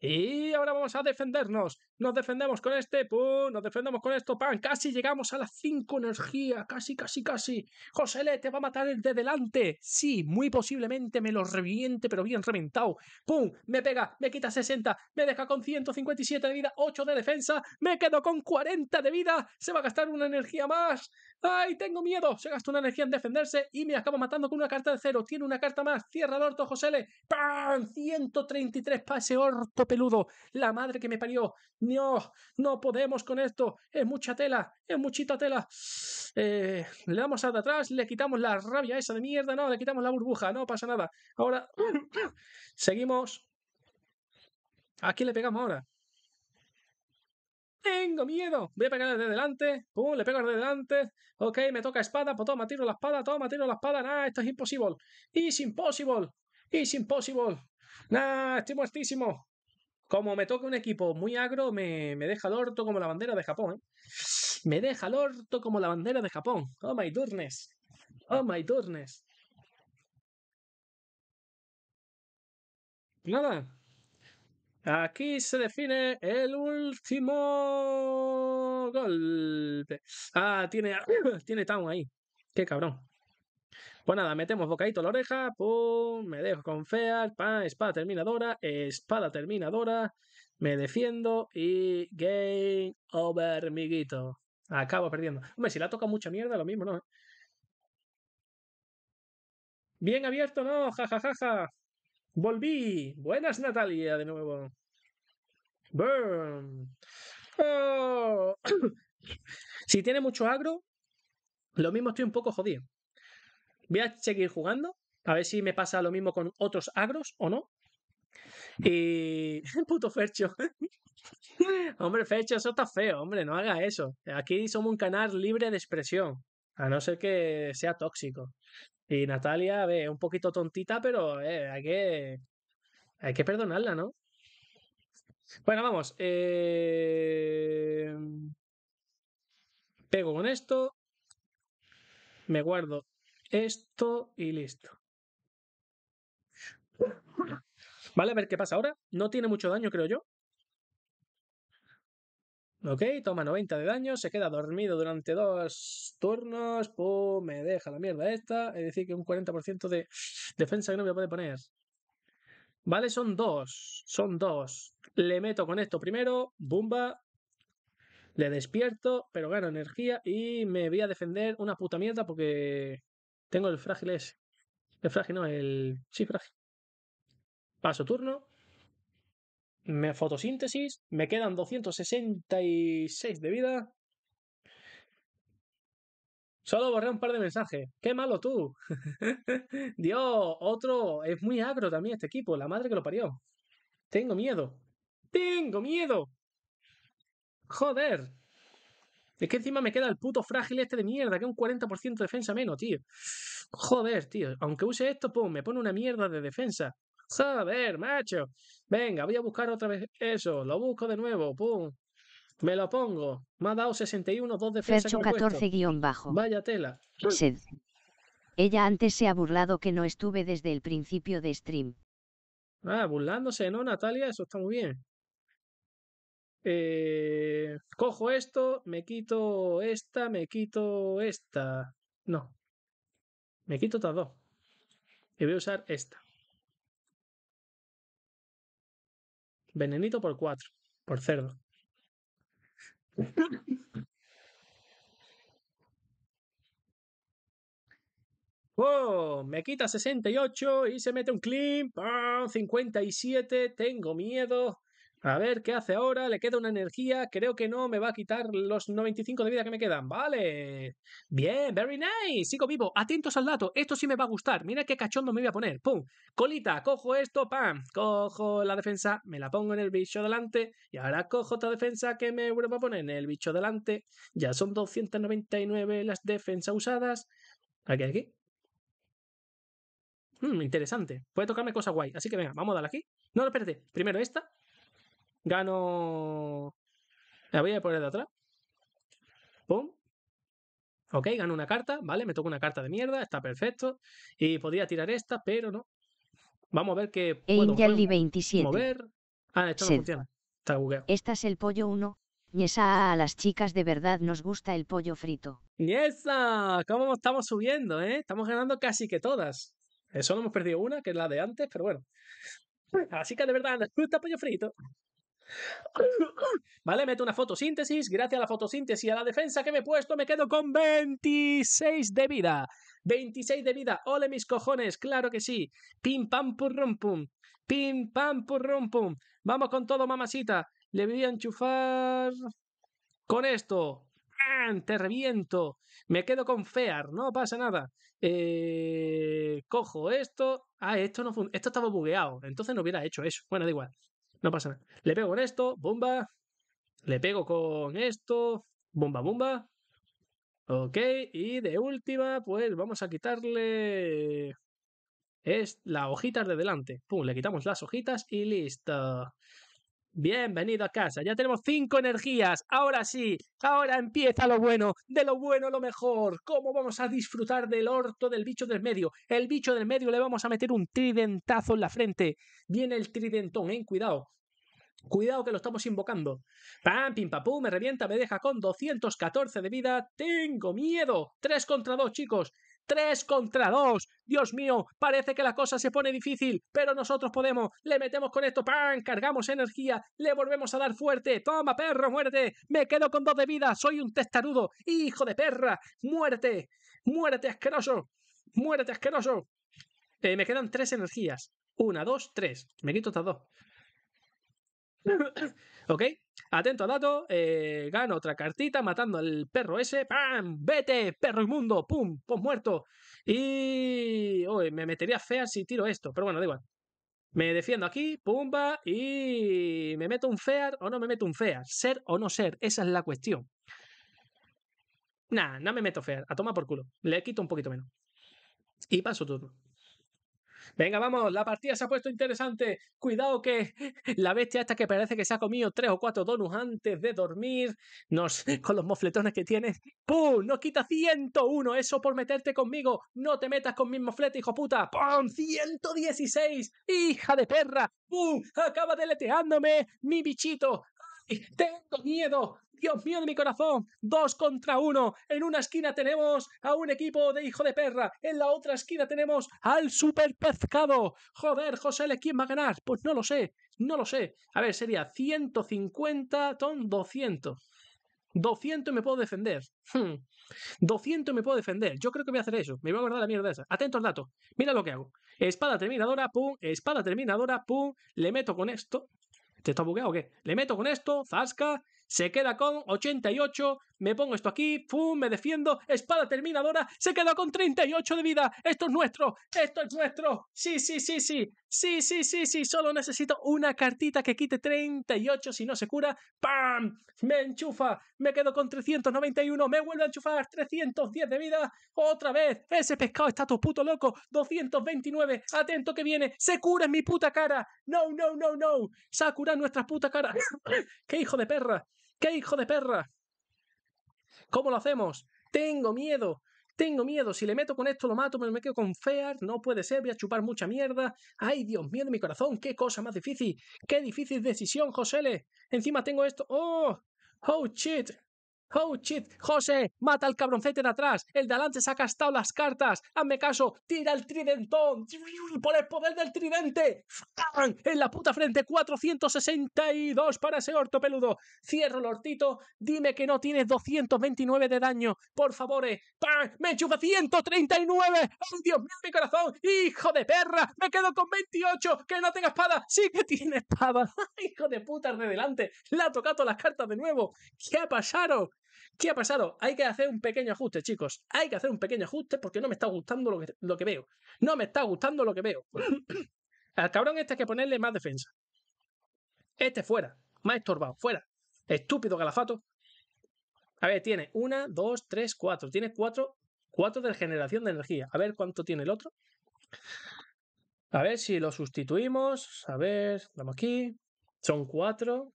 Y ahora vamos a defendernos. Nos defendemos con este, pum, nos defendemos con esto, pan. Casi llegamos a las 5 energía, casi, casi, casi. José te va a matar el de delante. Sí, muy posiblemente me lo reviente, pero bien reventado. Pum, me pega, me quita 60, me deja con 157 de vida, 8 de defensa, me quedo con 40 de vida, se va a gastar una energía más. ¡Ay, tengo miedo! Se gasta una energía en defenderse y me acaba matando con una carta de cero. Tiene una carta más, cierra el orto, José Le. ¡Pam! 133 pase orto peludo. La madre que me parió no, no podemos con esto. Es mucha tela, es muchita tela. Eh, le damos a atrás, le quitamos la rabia esa de mierda, no, le quitamos la burbuja, no pasa nada. Ahora, seguimos. ¿A quién le pegamos ahora? Tengo miedo. Voy a pegar de delante. Pum, le pego de delante. Ok, me toca espada. Pues toma, tiro la espada. Toma, tiro la espada. nada, esto es imposible. ¡Es impossible. ¡Es impossible. Nah, estoy muertísimo. Como me toca un equipo muy agro, me, me deja el orto como la bandera de Japón. ¿eh? Me deja el orto como la bandera de Japón. Oh my turnes, Oh my goodness. Nada. Aquí se define el último golpe. Ah, tiene, tiene Town ahí. Qué cabrón. Pues nada, metemos bocadito a la oreja, pum, me dejo con Fear, pa, espada terminadora, espada terminadora, me defiendo y game over, miguito. Acabo perdiendo. Hombre, si la toca mucha mierda, lo mismo, ¿no? Bien abierto, ¿no? Ja, ja, ja, ja. Volví. Buenas, Natalia, de nuevo. Burn. Oh. si tiene mucho agro, lo mismo estoy un poco jodido. Voy a seguir jugando, a ver si me pasa lo mismo con otros agros o no. Mm. Y. Puto Fercho. hombre, fecho eso está feo, hombre, no haga eso. Aquí somos un canal libre de expresión, a no ser que sea tóxico. Y Natalia, a ver, un poquito tontita, pero eh, hay, que, hay que perdonarla, ¿no? Bueno, vamos. Eh, pego con esto. Me guardo esto y listo. Vale, a ver qué pasa ahora. No tiene mucho daño, creo yo. Ok, toma 90 de daño, se queda dormido durante dos turnos, me deja la mierda esta, es decir que un 40% de defensa que no me puede poner. Vale, son dos, son dos. Le meto con esto primero, bumba, le despierto, pero gano energía y me voy a defender una puta mierda porque tengo el frágil ese. El frágil no, el. Sí, frágil. Paso turno. Me fotosíntesis. Me quedan 266 de vida. Solo borré un par de mensajes. ¡Qué malo tú! Dios, otro. Es muy agro también este equipo. La madre que lo parió. Tengo miedo. ¡Tengo miedo! ¡Joder! Es que encima me queda el puto frágil este de mierda, que un 40% de defensa menos, tío. Joder, tío. Aunque use esto, pum, me pone una mierda de defensa. Joder, macho. Venga, voy a buscar otra vez eso. Lo busco de nuevo, pum. Me lo pongo. Me ha dado 61, 2 defensa. guión bajo. Vaya tela. Ella antes se ha burlado que no estuve desde el principio de stream. Ah, burlándose, ¿no, Natalia? Eso está muy bien. Eh, cojo esto, me quito esta, me quito esta. No. Me quito estas dos. Y voy a usar esta. Venenito por cuatro, por cerdo. Oh, me quita 68 y se mete un clean. 57. Tengo miedo. A ver, ¿qué hace ahora? Le queda una energía. Creo que no, me va a quitar los 95 de vida que me quedan. Vale. Bien, very nice. Sigo vivo. Atentos al dato. Esto sí me va a gustar. Mira qué cachondo me voy a poner. Pum. Colita, cojo esto, pam. Cojo la defensa, me la pongo en el bicho delante. Y ahora cojo otra defensa que me vuelvo a poner en el bicho delante. Ya son 299 las defensas usadas. Aquí, aquí. Hmm, interesante. Puede tocarme cosas guay. Así que venga, vamos a darle aquí. No, lo espérate. Primero esta. Gano. La voy a poner de atrás. Pum. Ok, gano una carta, ¿vale? Me toca una carta de mierda, está perfecto. Y podría tirar esta, pero no. Vamos a ver qué puedo mover. 27. Ah, esto no funciona. Está bugueado. Esta es el pollo 1. ¡Niesa! a las chicas de verdad nos gusta el pollo frito. ¡Niesa! ¿cómo estamos subiendo, eh? Estamos ganando casi que todas. Eh, solo hemos perdido una, que es la de antes, pero bueno. Así que de verdad nos gusta pollo frito. Vale, meto una fotosíntesis. Gracias a la fotosíntesis y a la defensa que me he puesto, me quedo con 26 de vida. 26 de vida. Ole mis cojones, claro que sí. Pim pam purrum pum. Pim pam purrum pum. Vamos con todo, mamacita. Le voy a enchufar con esto. Te reviento. Me quedo con Fear, no pasa nada. Eh, cojo esto. Ah, esto no esto estaba bugueado. Entonces no hubiera hecho eso. Bueno, da igual. No pasa nada. Le pego con esto, bomba. Le pego con esto, bomba, bomba. Ok, y de última, pues vamos a quitarle es las hojitas de delante. Pum, le quitamos las hojitas y listo. Bienvenido a casa, ya tenemos cinco energías, ahora sí, ahora empieza lo bueno, de lo bueno lo mejor, cómo vamos a disfrutar del orto del bicho del medio, el bicho del medio le vamos a meter un tridentazo en la frente, viene el tridentón, eh, cuidado, Cuidado que lo estamos invocando. Pam, pim, papú me revienta, me deja con 214 de vida. Tengo miedo. 3 contra 2, chicos. ¡Tres contra dos! Dios mío, parece que la cosa se pone difícil, pero nosotros podemos. Le metemos con esto, ¡pam! Cargamos energía, le volvemos a dar fuerte. ¡Toma, perro, muerte! Me quedo con dos de vida, soy un testarudo. ¡Hijo de perra! ¡Muerte! ¡Muerte, asqueroso! ¡Muerte, asqueroso! Eh, me quedan tres energías. Una, dos, tres. Me quito estas dos. ¿Ok? Atento a dato, eh, gano otra cartita matando al perro ese. ¡Pam! ¡Vete, perro inmundo! ¡Pum! ¡Pum! ¡Muerto! Y. Uy, me metería fea si tiro esto, pero bueno, da igual. Me defiendo aquí, pumba, y me meto un fear o no me meto un fear. Ser o no ser, esa es la cuestión. Nah, no me meto fear, a tomar por culo. Le quito un poquito menos. Y paso turno. Venga, vamos, la partida se ha puesto interesante. Cuidado que la bestia esta que parece que se ha comido tres o cuatro donuts antes de dormir, nos, con los mofletones que tiene, ¡pum! Nos quita 101, eso por meterte conmigo. No te metas con mi mofletes, hijo puta. ¡Pum! 116, hija de perra. ¡Pum! Acaba deleteándome mi bichito. Tengo miedo. Dios mío de mi corazón. Dos contra uno. En una esquina tenemos a un equipo de hijo de perra. En la otra esquina tenemos al super pescado. Joder, José, ¿le ¿quién va a ganar? Pues no lo sé. No lo sé. A ver, sería 150, ton 200. 200 me puedo defender. 200 hmm. 200 me puedo defender. Yo creo que voy a hacer eso. Me voy a guardar la mierda esa. Atento al dato. Mira lo que hago. Espada terminadora, pum. Espada terminadora, pum. Le meto con esto está bugueado o qué? Le meto con esto, Zasca, se queda con 88 me pongo esto aquí, pum, me defiendo, espada terminadora, se queda con 38 de vida. Esto es nuestro, esto es nuestro. Sí, sí, sí, sí, sí, sí, sí, sí. Solo necesito una cartita que quite 38 si no se cura. ¡Pam! Me enchufa, me quedo con 391, me vuelve a enchufar 310 de vida. Otra vez, ese pescado está todo puto loco. 229, atento que viene, se cura en mi puta cara. No, no, no, no. Se cura curado nuestra puta cara. ¡Qué hijo de perra! ¡Qué hijo de perra! ¿Cómo lo hacemos? Tengo miedo. Tengo miedo, si le meto con esto lo mato, pero me quedo con fear. no puede ser, voy a chupar mucha mierda. Ay, Dios mío de mi corazón, qué cosa más difícil, qué difícil decisión, Josele. Encima tengo esto. ¡Oh! ¡Oh, shit! ¡Oh, shit! ¡José! ¡Mata al cabroncete de atrás! ¡El de adelante se ha gastado las cartas! ¡Hazme caso! ¡Tira el tridentón! ¡Por el poder del tridente! ¡En la puta frente! ¡462 para ese orto peludo! ¡Cierro el hortito! ¡Dime que no tienes 229 de daño! ¡Por favor! Eh. ¡Me enchufa 139! ¡Oh, Dios mío, mi corazón! ¡Hijo de perra! ¡Me quedo con 28! ¡Que no tenga espada! ¡Sí que tiene espada! ¡Hijo de puta! de delante! ¡La ha tocado las cartas de nuevo! ¿Qué ha pasado? ¿Qué ha pasado? Hay que hacer un pequeño ajuste, chicos. Hay que hacer un pequeño ajuste porque no me está gustando lo que, lo que veo. No me está gustando lo que veo. Al cabrón este hay que ponerle más defensa. Este fuera. Más estorbado. Fuera. Estúpido calafato. A ver, tiene una, dos, tres, cuatro. Tiene cuatro, cuatro de generación de energía. A ver cuánto tiene el otro. A ver si lo sustituimos. A ver, vamos aquí. Son cuatro.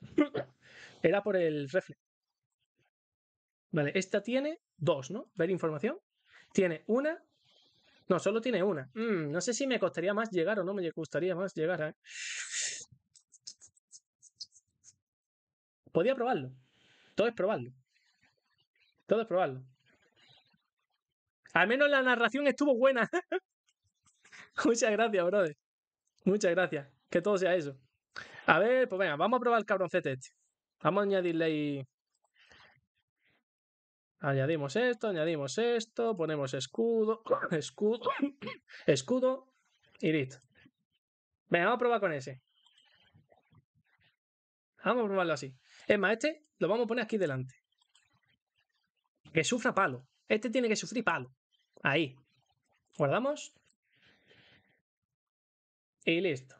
Era por el reflex. Vale, esta tiene dos, ¿no? Ver información. Tiene una. No, solo tiene una. Mm, no sé si me costaría más llegar o no me gustaría más llegar. ¿eh? Podía probarlo. Todo es probarlo. Todo es probarlo. Al menos la narración estuvo buena. Muchas gracias, brother. Muchas gracias. Que todo sea eso. A ver, pues venga, vamos a probar el cabroncete este. Vamos a añadirle ahí. Añadimos esto, añadimos esto, ponemos escudo, escudo, escudo y listo. Venga, vamos a probar con ese. Vamos a probarlo así. Es más, este lo vamos a poner aquí delante. Que sufra palo. Este tiene que sufrir palo. Ahí. Guardamos. Y listo.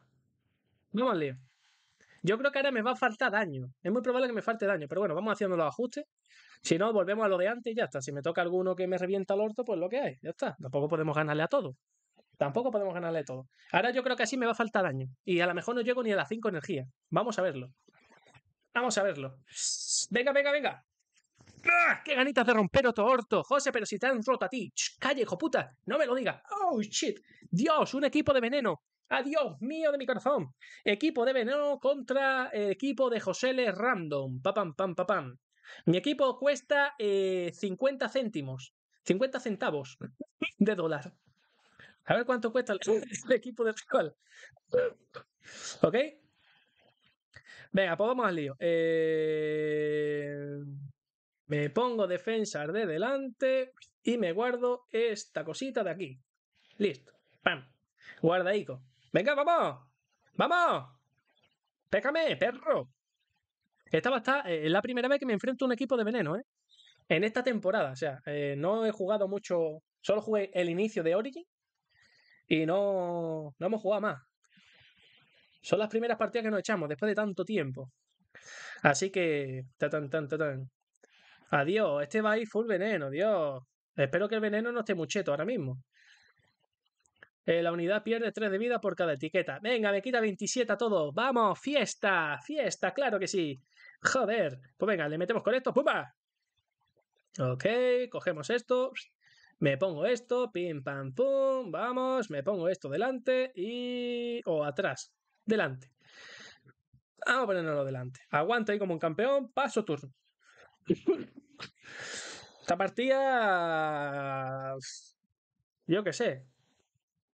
no al lío. Yo creo que ahora me va a faltar daño. Es muy probable que me falte daño, pero bueno, vamos haciendo los ajustes. Si no, volvemos a lo de antes y ya está. Si me toca alguno que me revienta el orto, pues lo que hay, ya está. Tampoco podemos ganarle a todo. Tampoco podemos ganarle a todo. Ahora yo creo que así me va a faltar daño. Y a lo mejor no llego ni a las 5 energías. Vamos a verlo. Vamos a verlo. Venga, venga, venga. ¡Ah! ¡Qué ganitas de romper otro orto! José, pero si te han roto a ti. ¡Calle, hijo puta! ¡No me lo digas! ¡Oh, shit! ¡Dios! ¡Un equipo de veneno! Adiós ah, mío de mi corazón. Equipo de Veneno contra el eh, equipo de José L. Random. Papam, pam, papam. Mi equipo cuesta 50 eh, céntimos. 50 centavos de dólar. A ver cuánto cuesta el, equipo de rival. ¿Ok? Venga, pues vamos al lío. Eh, me pongo defensa de delante y me guardo esta cosita de aquí. Listo. Pam. Guardaico. Venga, vamos. Vamos. Pécame, perro. Esta va a estar, eh, es la primera vez que me enfrento a un equipo de veneno, ¿eh? En esta temporada, o sea, eh, no he jugado mucho, solo jugué el inicio de Origin y no, no hemos jugado más. Son las primeras partidas que nos echamos después de tanto tiempo. Así que, ta tan tan tan. Adiós, este va a ir full veneno, Dios. Espero que el veneno no esté mucheto ahora mismo. Eh, la unidad pierde 3 de vida por cada etiqueta. Venga, me quita 27 a todo. ¡Vamos! ¡Fiesta! ¡Fiesta! ¡Claro que sí! Joder. Pues venga, le metemos con esto. ¡Pumba! Ok, cogemos esto. Me pongo esto. Pim, pam, pum. Vamos. Me pongo esto delante y... o atrás. Delante. Vamos a lo delante. Aguanta ahí como un campeón. Paso turno. Esta partida... Yo qué sé.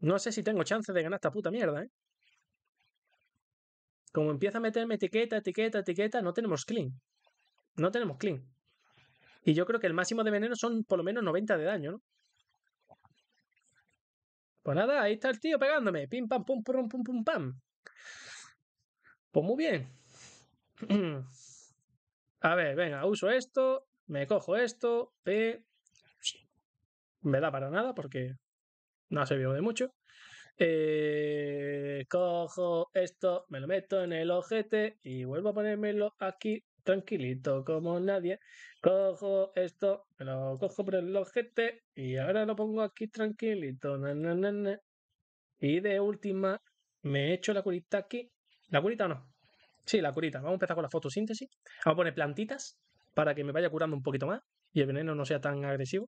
No sé si tengo chance de ganar esta puta mierda, ¿eh? Como empieza a meterme etiqueta, etiqueta, etiqueta, no tenemos clean. No tenemos clean. Y yo creo que el máximo de veneno son por lo menos 90 de daño, ¿no? Pues nada, ahí está el tío pegándome. Pim, pam, pum, pum, pum, pum, pam. Pues muy bien. A ver, venga, uso esto, me cojo esto, P. Me da para nada porque no ha servido de mucho. Eh, cojo esto, me lo meto en el ojete y vuelvo a ponérmelo aquí tranquilito como nadie. Cojo esto, me lo cojo por el ojete y ahora lo pongo aquí tranquilito. y de última me echo la curita aquí. ¿La curita o no? Sí, la curita. Vamos a empezar con la fotosíntesis. Vamos a poner plantitas para que me vaya curando un poquito más y el veneno no sea tan agresivo.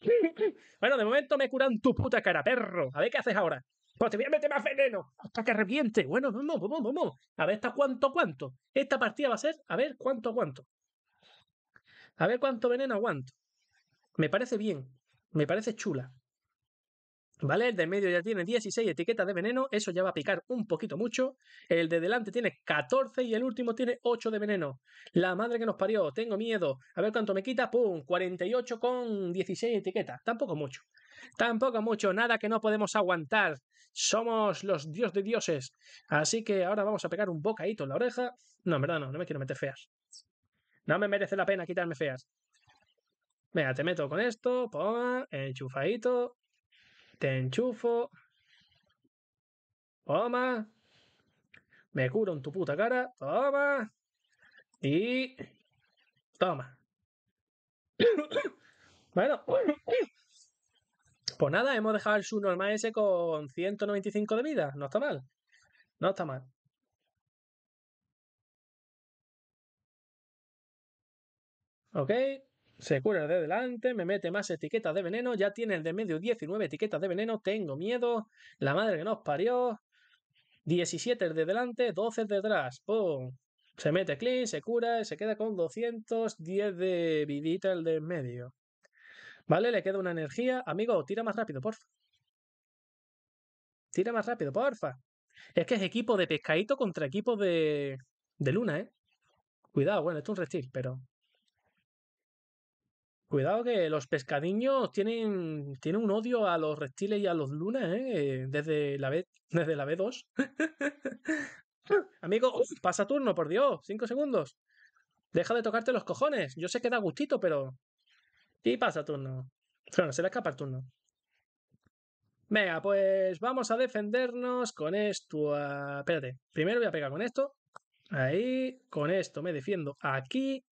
bueno, de momento me curan tu puta cara, perro. A ver qué haces ahora. Pues te voy a meter más veneno hasta que reviente. Bueno, vamos, vamos, vamos. A ver, ¿hasta cuánto, cuánto? Esta partida va a ser, a ver, cuánto, cuánto. A ver cuánto veneno aguanto. Me parece bien. Me parece chula. ¿Vale? El de medio ya tiene 16 etiquetas de veneno, eso ya va a picar un poquito mucho. El de delante tiene 14 y el último tiene 8 de veneno. La madre que nos parió, tengo miedo. A ver cuánto me quita, ¡pum! 48 con 16 etiquetas. Tampoco mucho. Tampoco mucho, nada que no podemos aguantar. Somos los dios de dioses. Así que ahora vamos a pegar un bocadito en la oreja. No, en verdad no, no me quiero meter feas. No me merece la pena quitarme feas. Venga, te meto con esto, enchufadito, te enchufo. Toma. Me curo en tu puta cara. Toma. Y. Toma. bueno. Pues nada, hemos dejado el normal ese con 195 de vida. No está mal. No está mal. Ok. Se cura de delante, me mete más etiquetas de veneno. Ya tiene el de medio 19 etiquetas de veneno. Tengo miedo. La madre que nos parió. 17 de delante, 12 de detrás. ¡Pum! Se mete clean, se cura, y se queda con 210 de vidita el de medio. ¿Vale? Le queda una energía. Amigo, tira más rápido, porfa. Tira más rápido, porfa. Es que es equipo de pescadito contra equipo de, de luna, ¿eh? Cuidado, bueno, esto es un reptil, pero Cuidado que los pescadiños tienen, un odio a los reptiles y a los lunas, ¿eh? Desde la, B, desde la B2. Amigo, pasa turno, por Dios, cinco segundos. Deja de tocarte los cojones. Yo sé que da gustito, pero. Y pasa turno. Bueno, se le escapa el turno. Venga, pues vamos a defendernos con esto. Espérate, primero voy a pegar con esto. Ahí, con esto me defiendo aquí.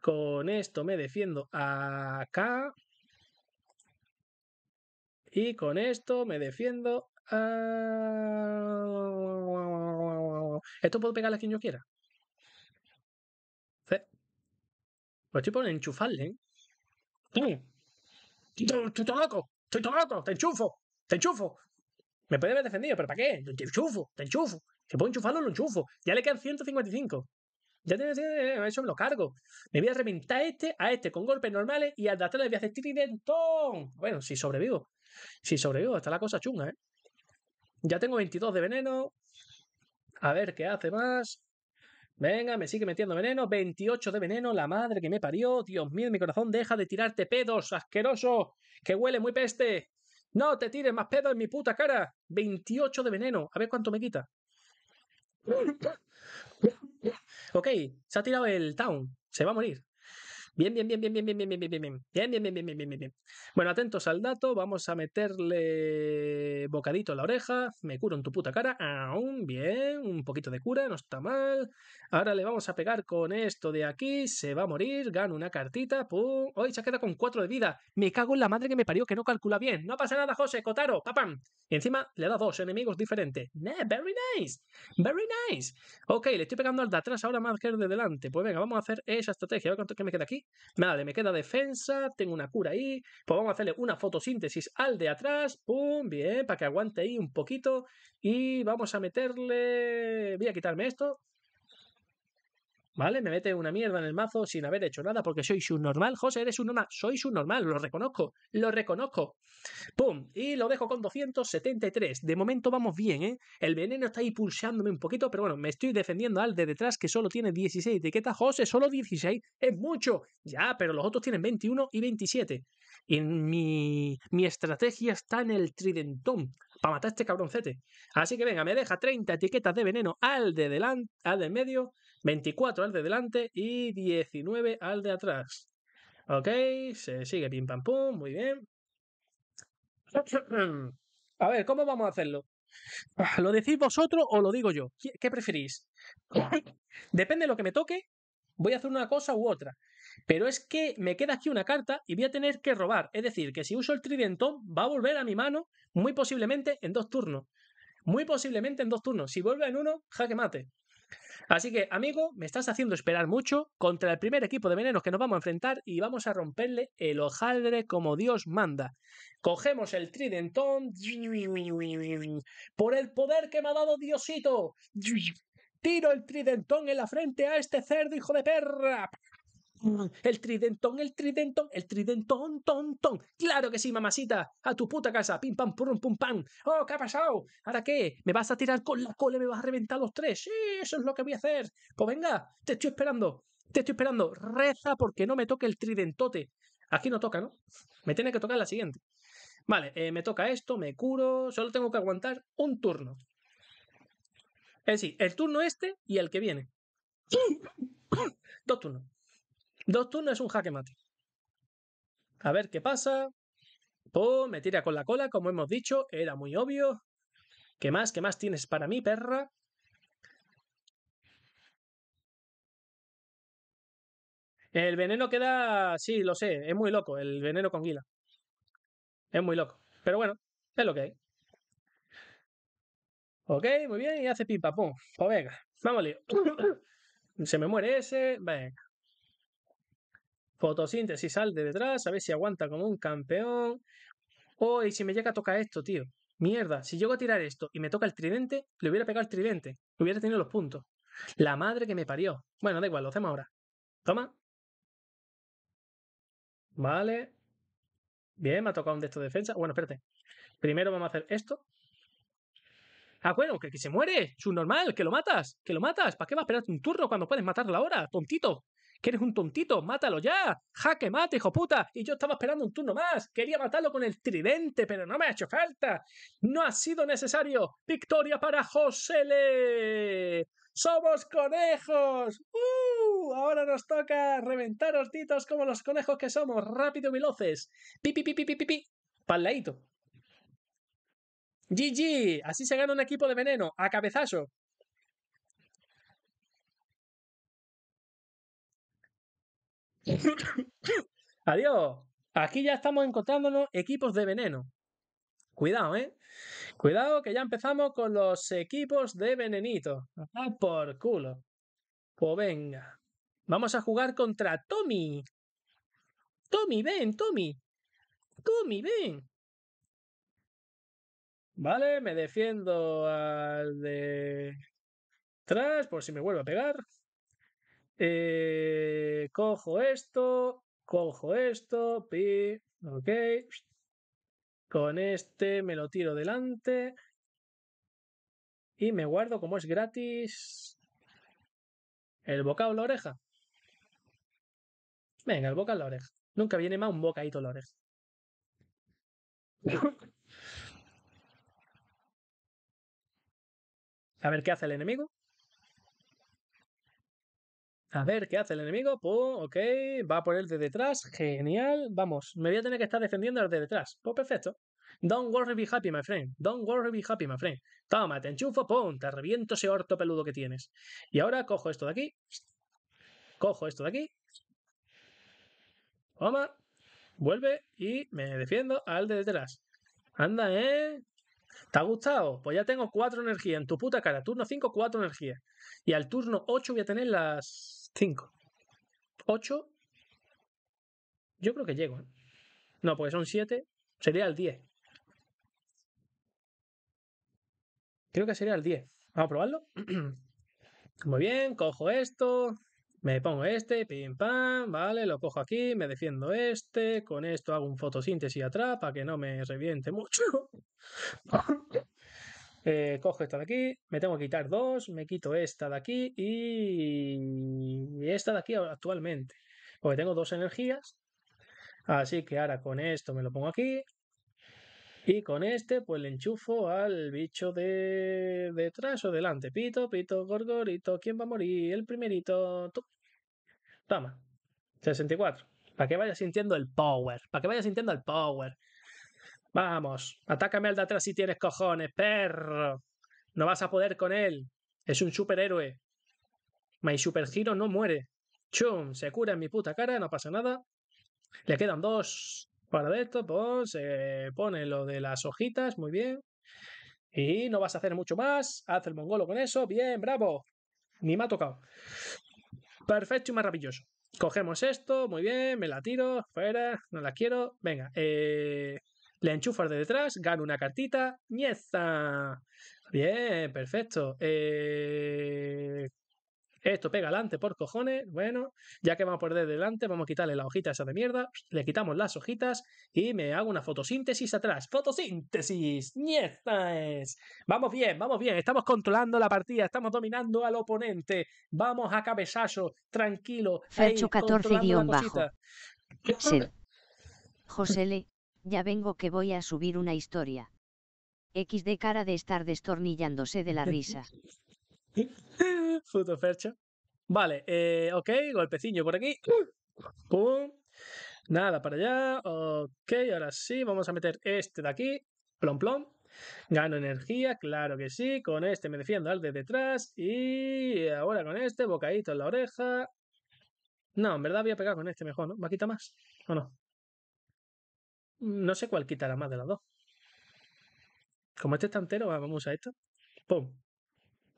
Con esto me defiendo acá. Y con esto me defiendo a... Esto puedo pegarle a quien yo quiera. Lo Pues estoy poniendo enchufarle, ¿eh? ¡Estoy todo loco! ¡Estoy todo loco! ¡Te enchufo! ¡Te enchufo! Me puede haber defendido, pero ¿para qué? ¡Te enchufo! ¡Te enchufo! Si puedo enchufarlo, lo enchufo. Ya le quedan 155. Ya eh, eso me lo cargo. Me voy a reventar este, a este con golpes normales y al de atrás le voy a hacer tiridentón. Bueno, si sobrevivo. Si sobrevivo, está la cosa chunga, ¿eh? Ya tengo 22 de veneno. A ver qué hace más. Venga, me sigue metiendo veneno. 28 de veneno. La madre que me parió. Dios mío, mi corazón deja de tirarte pedos, asqueroso. Que huele muy peste. No te tires más pedos en mi puta cara. 28 de veneno. A ver cuánto me quita. Ok, se ha tirado el town. Se va a morir. Bien, bien, bien, bien, bien, bien, bien, bien, bien, bien, bien, bien, bien, bien, bien, bien, Bueno, atentos al dato, vamos a meterle bocadito a la oreja, me curo en tu puta cara, aún bien, un poquito de cura, no está mal. Ahora le vamos a pegar con esto de aquí, se va a morir, gano una cartita, pum, hoy se queda con cuatro de vida, me cago en la madre que me parió que no calcula bien, no pasa nada José, Cotaro, papam. Y encima le da dos enemigos diferentes, very nice, very nice. Ok, le estoy pegando al de atrás ahora más que el de delante, pues venga, vamos a hacer esa estrategia, a ver cuánto que me queda aquí. Vale, me queda defensa, tengo una cura ahí, pues vamos a hacerle una fotosíntesis al de atrás, pum, bien, para que aguante ahí un poquito, y vamos a meterle, voy a quitarme esto, ¿Vale? Me mete una mierda en el mazo sin haber hecho nada porque soy subnormal. José, eres normal. Soy subnormal, lo reconozco, lo reconozco. ¡Pum! Y lo dejo con 273. De momento vamos bien, ¿eh? El veneno está ahí pulsándome un poquito, pero bueno, me estoy defendiendo al de detrás que solo tiene 16 etiquetas. José, solo 16 es mucho. Ya, pero los otros tienen 21 y 27. Y mi, mi estrategia está en el tridentón para matar este cabroncete. Así que venga, me deja 30 etiquetas de veneno al de delante, al de medio 24 al de delante y 19 al de atrás. Ok, se sigue pim pam pum, muy bien. A ver, ¿cómo vamos a hacerlo? ¿Lo decís vosotros o lo digo yo? ¿Qué preferís? Depende de lo que me toque, voy a hacer una cosa u otra. Pero es que me queda aquí una carta y voy a tener que robar. Es decir, que si uso el tridentón, va a volver a mi mano, muy posiblemente en dos turnos. Muy posiblemente en dos turnos. Si vuelve en uno, jaque mate. Así que, amigo, me estás haciendo esperar mucho contra el primer equipo de venenos que nos vamos a enfrentar y vamos a romperle el hojaldre como Dios manda. Cogemos el tridentón por el poder que me ha dado Diosito. Tiro el tridentón en la frente a este cerdo hijo de perra. El tridentón, el tridentón, el tridentón, ton, ton. Claro que sí, mamacita. A tu puta casa. Pim, pam, pum, pum, pam. Oh, ¿qué ha pasado? ¿Ahora qué? ¿Me vas a tirar con la cola y me vas a reventar los tres? Sí, eso es lo que voy a hacer. Pues venga, te estoy esperando. Te estoy esperando. Reza porque no me toque el tridentote. Aquí no toca, ¿no? Me tiene que tocar la siguiente. Vale, eh, me toca esto, me curo. Solo tengo que aguantar un turno. Es decir, el turno este y el que viene. Dos turnos. Dos turnos es un jaque mate. A ver qué pasa. Pum, me tira con la cola, como hemos dicho, era muy obvio. ¿Qué más? ¿Qué más tienes para mí, perra? El veneno queda. Sí, lo sé, es muy loco, el veneno con guila. Es muy loco. Pero bueno, es lo que hay. Ok, muy bien, y hace pipa, pum. Pues venga, vamos Se me muere ese, venga. Fotosíntesis, sal de detrás, a ver si aguanta como un campeón. Oh, y si me llega a tocar esto, tío. Mierda, si llego a tirar esto y me toca el tridente, le hubiera pegado el tridente. Hubiera tenido los puntos. La madre que me parió. Bueno, da igual, lo hacemos ahora. Toma. Vale. Bien, me ha tocado un de estos defensa. Bueno, espérate. Primero vamos a hacer esto. Ah, bueno, que, que se muere. normal. que lo matas, que lo matas. ¿Para qué vas a esperar un turno cuando puedes matarlo ahora, tontito? que eres un tontito, mátalo ya, jaque mate, hijo puta, y yo estaba esperando un turno más, quería matarlo con el tridente, pero no me ha hecho falta, no ha sido necesario, victoria para José ¡Somos conejos! ¡Uh! Ahora nos toca reventaros titos como los conejos que somos, rápido y veloces. ¡Pi, pi, pi, pi, pi, pi! pi. pi GG, así se gana un equipo de veneno, a cabezazo. Adiós. Aquí ya estamos encontrándonos equipos de veneno. Cuidado, ¿eh? Cuidado que ya empezamos con los equipos de venenito. Ah, por culo. Pues venga. Vamos a jugar contra Tommy. Tommy, ven, Tommy. Tommy, ven. Vale, me defiendo al de atrás por si me vuelvo a pegar. Eh, cojo esto, cojo esto, pi, ok. Con este me lo tiro delante. Y me guardo, como es gratis, el bocado la oreja. Venga, el boca la oreja. Nunca viene más un bocadito la oreja. A ver qué hace el enemigo. A ver, ¿qué hace el enemigo? Pum, ok, va por el de detrás, genial, vamos, me voy a tener que estar defendiendo al de detrás, pues perfecto. Don't worry, be happy, my friend. Don't worry, be happy, my friend. Toma, te enchufo, pum, te reviento ese orto peludo que tienes. Y ahora cojo esto de aquí. Cojo esto de aquí. Toma, vuelve y me defiendo al de detrás. Anda, ¿eh? ¿Te ha gustado? Pues ya tengo cuatro energías en tu puta cara. Turno 5, cuatro energías. Y al turno 8 voy a tener las 5. 8. Yo creo que llego. ¿eh? No, porque son 7. Sería el 10. Creo que sería el 10. Vamos a probarlo. Muy bien, cojo esto. Me pongo este, pim pam, vale, lo cojo aquí, me defiendo este, con esto hago un fotosíntesis atrás para que no me reviente mucho. Eh, cojo esta de aquí, me tengo que quitar dos, me quito esta de aquí y esta de aquí actualmente, porque tengo dos energías. Así que ahora con esto me lo pongo aquí. Y con este, pues le enchufo al bicho de detrás o delante. Pito, pito, gorgorito. ¿Quién va a morir? El primerito. Toma. 64. Para que vaya sintiendo el power. Para que vaya sintiendo el power. Vamos, atácame al de atrás si tienes cojones, perro. No vas a poder con él. Es un superhéroe. My supergiro no muere. Chum, se cura en mi puta cara, no pasa nada. Le quedan dos para de esto. Pues, se pone lo de las hojitas, muy bien. Y no vas a hacer mucho más. Haz el mongolo con eso. Bien, bravo. Ni me ha tocado. Perfecto y maravilloso. Cogemos esto, muy bien, me la tiro, fuera, no la quiero. Venga, eh, le enchufas de detrás, gana una cartita. ¡Nieza! Bien, perfecto. Eh, esto pega adelante por cojones. Bueno, ya que vamos a perder delante, vamos a quitarle la hojita esa de mierda. Le quitamos las hojitas y me hago una fotosíntesis atrás. ¡Fotosíntesis! ¡Nieza! Vamos bien, vamos bien. Estamos controlando la partida, estamos dominando al oponente. Vamos a cabezazo, tranquilo. fecho 14 guión bajo. José Lee. Ya vengo que voy a subir una historia. X de cara de estar destornillándose de la risa. Puto Vale, eh, ok, golpecillo por aquí. Nada, para allá. Ok, ahora sí, vamos a meter este de aquí. Plom, plom. Gano energía, claro que sí. Con este me defiendo al de detrás. Y ahora con este, bocadito en la oreja. No, en verdad voy a pegar con este mejor, ¿no? ¿Me quita más? ¿O no? No sé cuál quitará más de las dos. Como este está entero, vamos a esto. ¡Pum!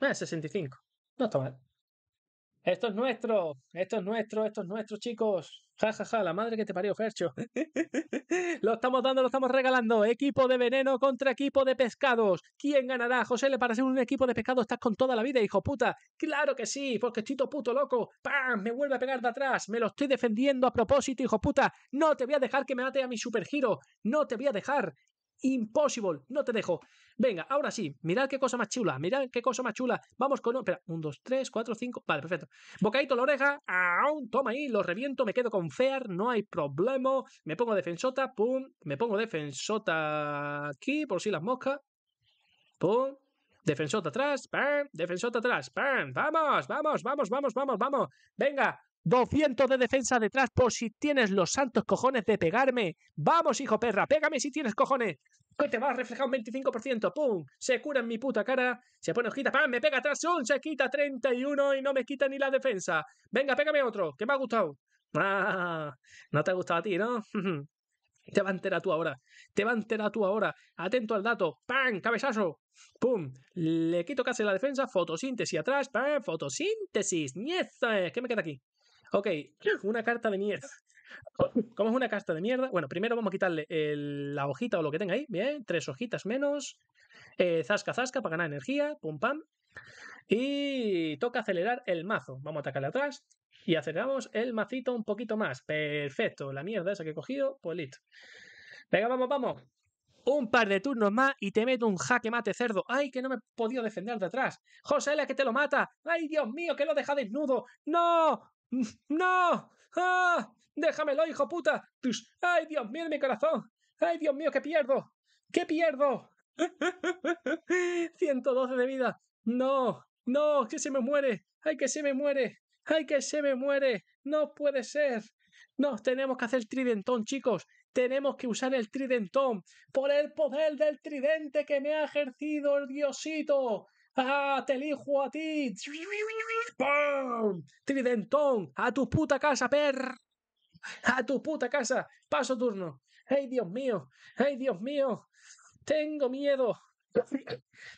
Ah, 65. No está mal. Esto es nuestro, esto es nuestro, esto es nuestro, chicos. Ja, ja, ja, la madre que te parió, Gercho. lo estamos dando, lo estamos regalando. Equipo de veneno contra equipo de pescados. ¿Quién ganará? José, le parece un equipo de pescado. Estás con toda la vida, hijo puta. Claro que sí, porque estoy todo puto loco. ¡Pam! Me vuelve a pegar de atrás. Me lo estoy defendiendo a propósito, hijo puta. No te voy a dejar que me ate a mi supergiro. No te voy a dejar. Impossible, no te dejo. Venga, ahora sí, mirad qué cosa más chula, mirad qué cosa más chula. Vamos con. Espera, un, dos, tres, cuatro, cinco. Vale, perfecto. bocaíto la oreja, aún toma ahí, lo reviento, me quedo con Fear, no hay problema. Me pongo defensota, pum, me pongo defensota aquí, por si las moscas. Pum, defensota atrás, pam, defensota atrás, pam, vamos, vamos, vamos, vamos, vamos, vamos. Venga, 200 de defensa detrás por si tienes los santos cojones de pegarme. Vamos, hijo perra, pégame si tienes cojones. Que te va a reflejar un 25%. ¡Pum! Se cura en mi puta cara. Se pone hojita. ¡Pam! Me pega atrás. Se quita 31 y no me quita ni la defensa. Venga, pégame otro. Que me ha gustado. Ah, no te ha gustado a ti, ¿no? Te va a enterar tú ahora. Te va a enterar tú ahora. Atento al dato. ¡Pam! ¡Cabezazo! ¡Pum! Le quito casi la defensa. Fotosíntesis atrás. ¡Pam! ¡Fotosíntesis! ¡Nieza! ¿Qué me queda aquí? Ok, una carta de mierda. ¿Cómo es una carta de mierda? Bueno, primero vamos a quitarle la hojita o lo que tenga ahí, bien, tres hojitas menos, eh, zasca zasca para ganar energía, pum pam. Y toca acelerar el mazo. Vamos a atacarle atrás y aceleramos el macito un poquito más. Perfecto, la mierda esa que he cogido, pues listo. Venga, vamos, vamos. Un par de turnos más y te meto un jaque mate cerdo. ¡Ay, que no me he podido defender de atrás! ¡José, la que te lo mata! ¡Ay, Dios mío, que lo deja desnudo! ¡No! ¡No! ¡Ah! ¡Déjamelo, hijo puta! ¡Ay, Dios mío, mi corazón! ¡Ay, Dios mío, que pierdo! ¡Qué pierdo! ¡112 de vida! ¡No! ¡No! ¡Que se me muere! ¡Ay, que se me muere! ¡Ay, que se me muere! ¡No puede ser! No, tenemos que hacer tridentón, chicos. Tenemos que usar el tridentón. Por el poder del tridente que me ha ejercido el diosito. ¡Ah! ¡Te elijo a ti! ¡Pum! ¡Tridentón! ¡A tu puta casa, per! ¡A tu puta casa! ¡Paso turno! ¡Ay, Dios mío! ¡Ay, Dios mío! ¡Tengo miedo!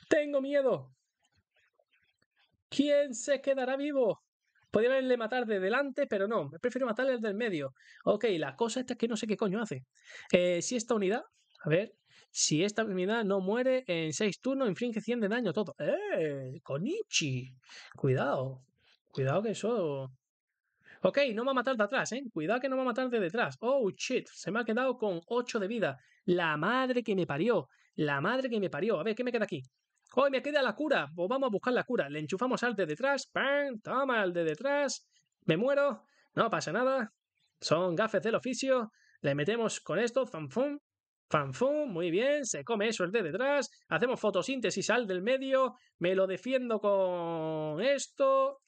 ¡Tengo miedo! ¿Quién se quedará vivo? Podría haberle matar de delante, pero no. Prefiero matarle del medio. Ok, la cosa esta es que no sé qué coño hace. Eh, si esta unidad... A ver, si esta unidad no muere en 6 turnos, infringe 100 de daño todo. ¡Eh! ¡Konichi! Cuidado. Cuidado que eso... Ok, no va a matar de atrás, ¿eh? Cuidado que no va a matar de detrás. Oh, shit. Se me ha quedado con 8 de vida. La madre que me parió. La madre que me parió. A ver, ¿qué me queda aquí? Hoy oh, me queda la cura. vamos a buscar la cura. Le enchufamos al de detrás. ¡Pam! Toma al de detrás. Me muero. No pasa nada. Son gafes del oficio. Le metemos con esto. fum! Fanfum, muy bien, se come eso el de detrás, hacemos fotosíntesis al del medio, me lo defiendo con esto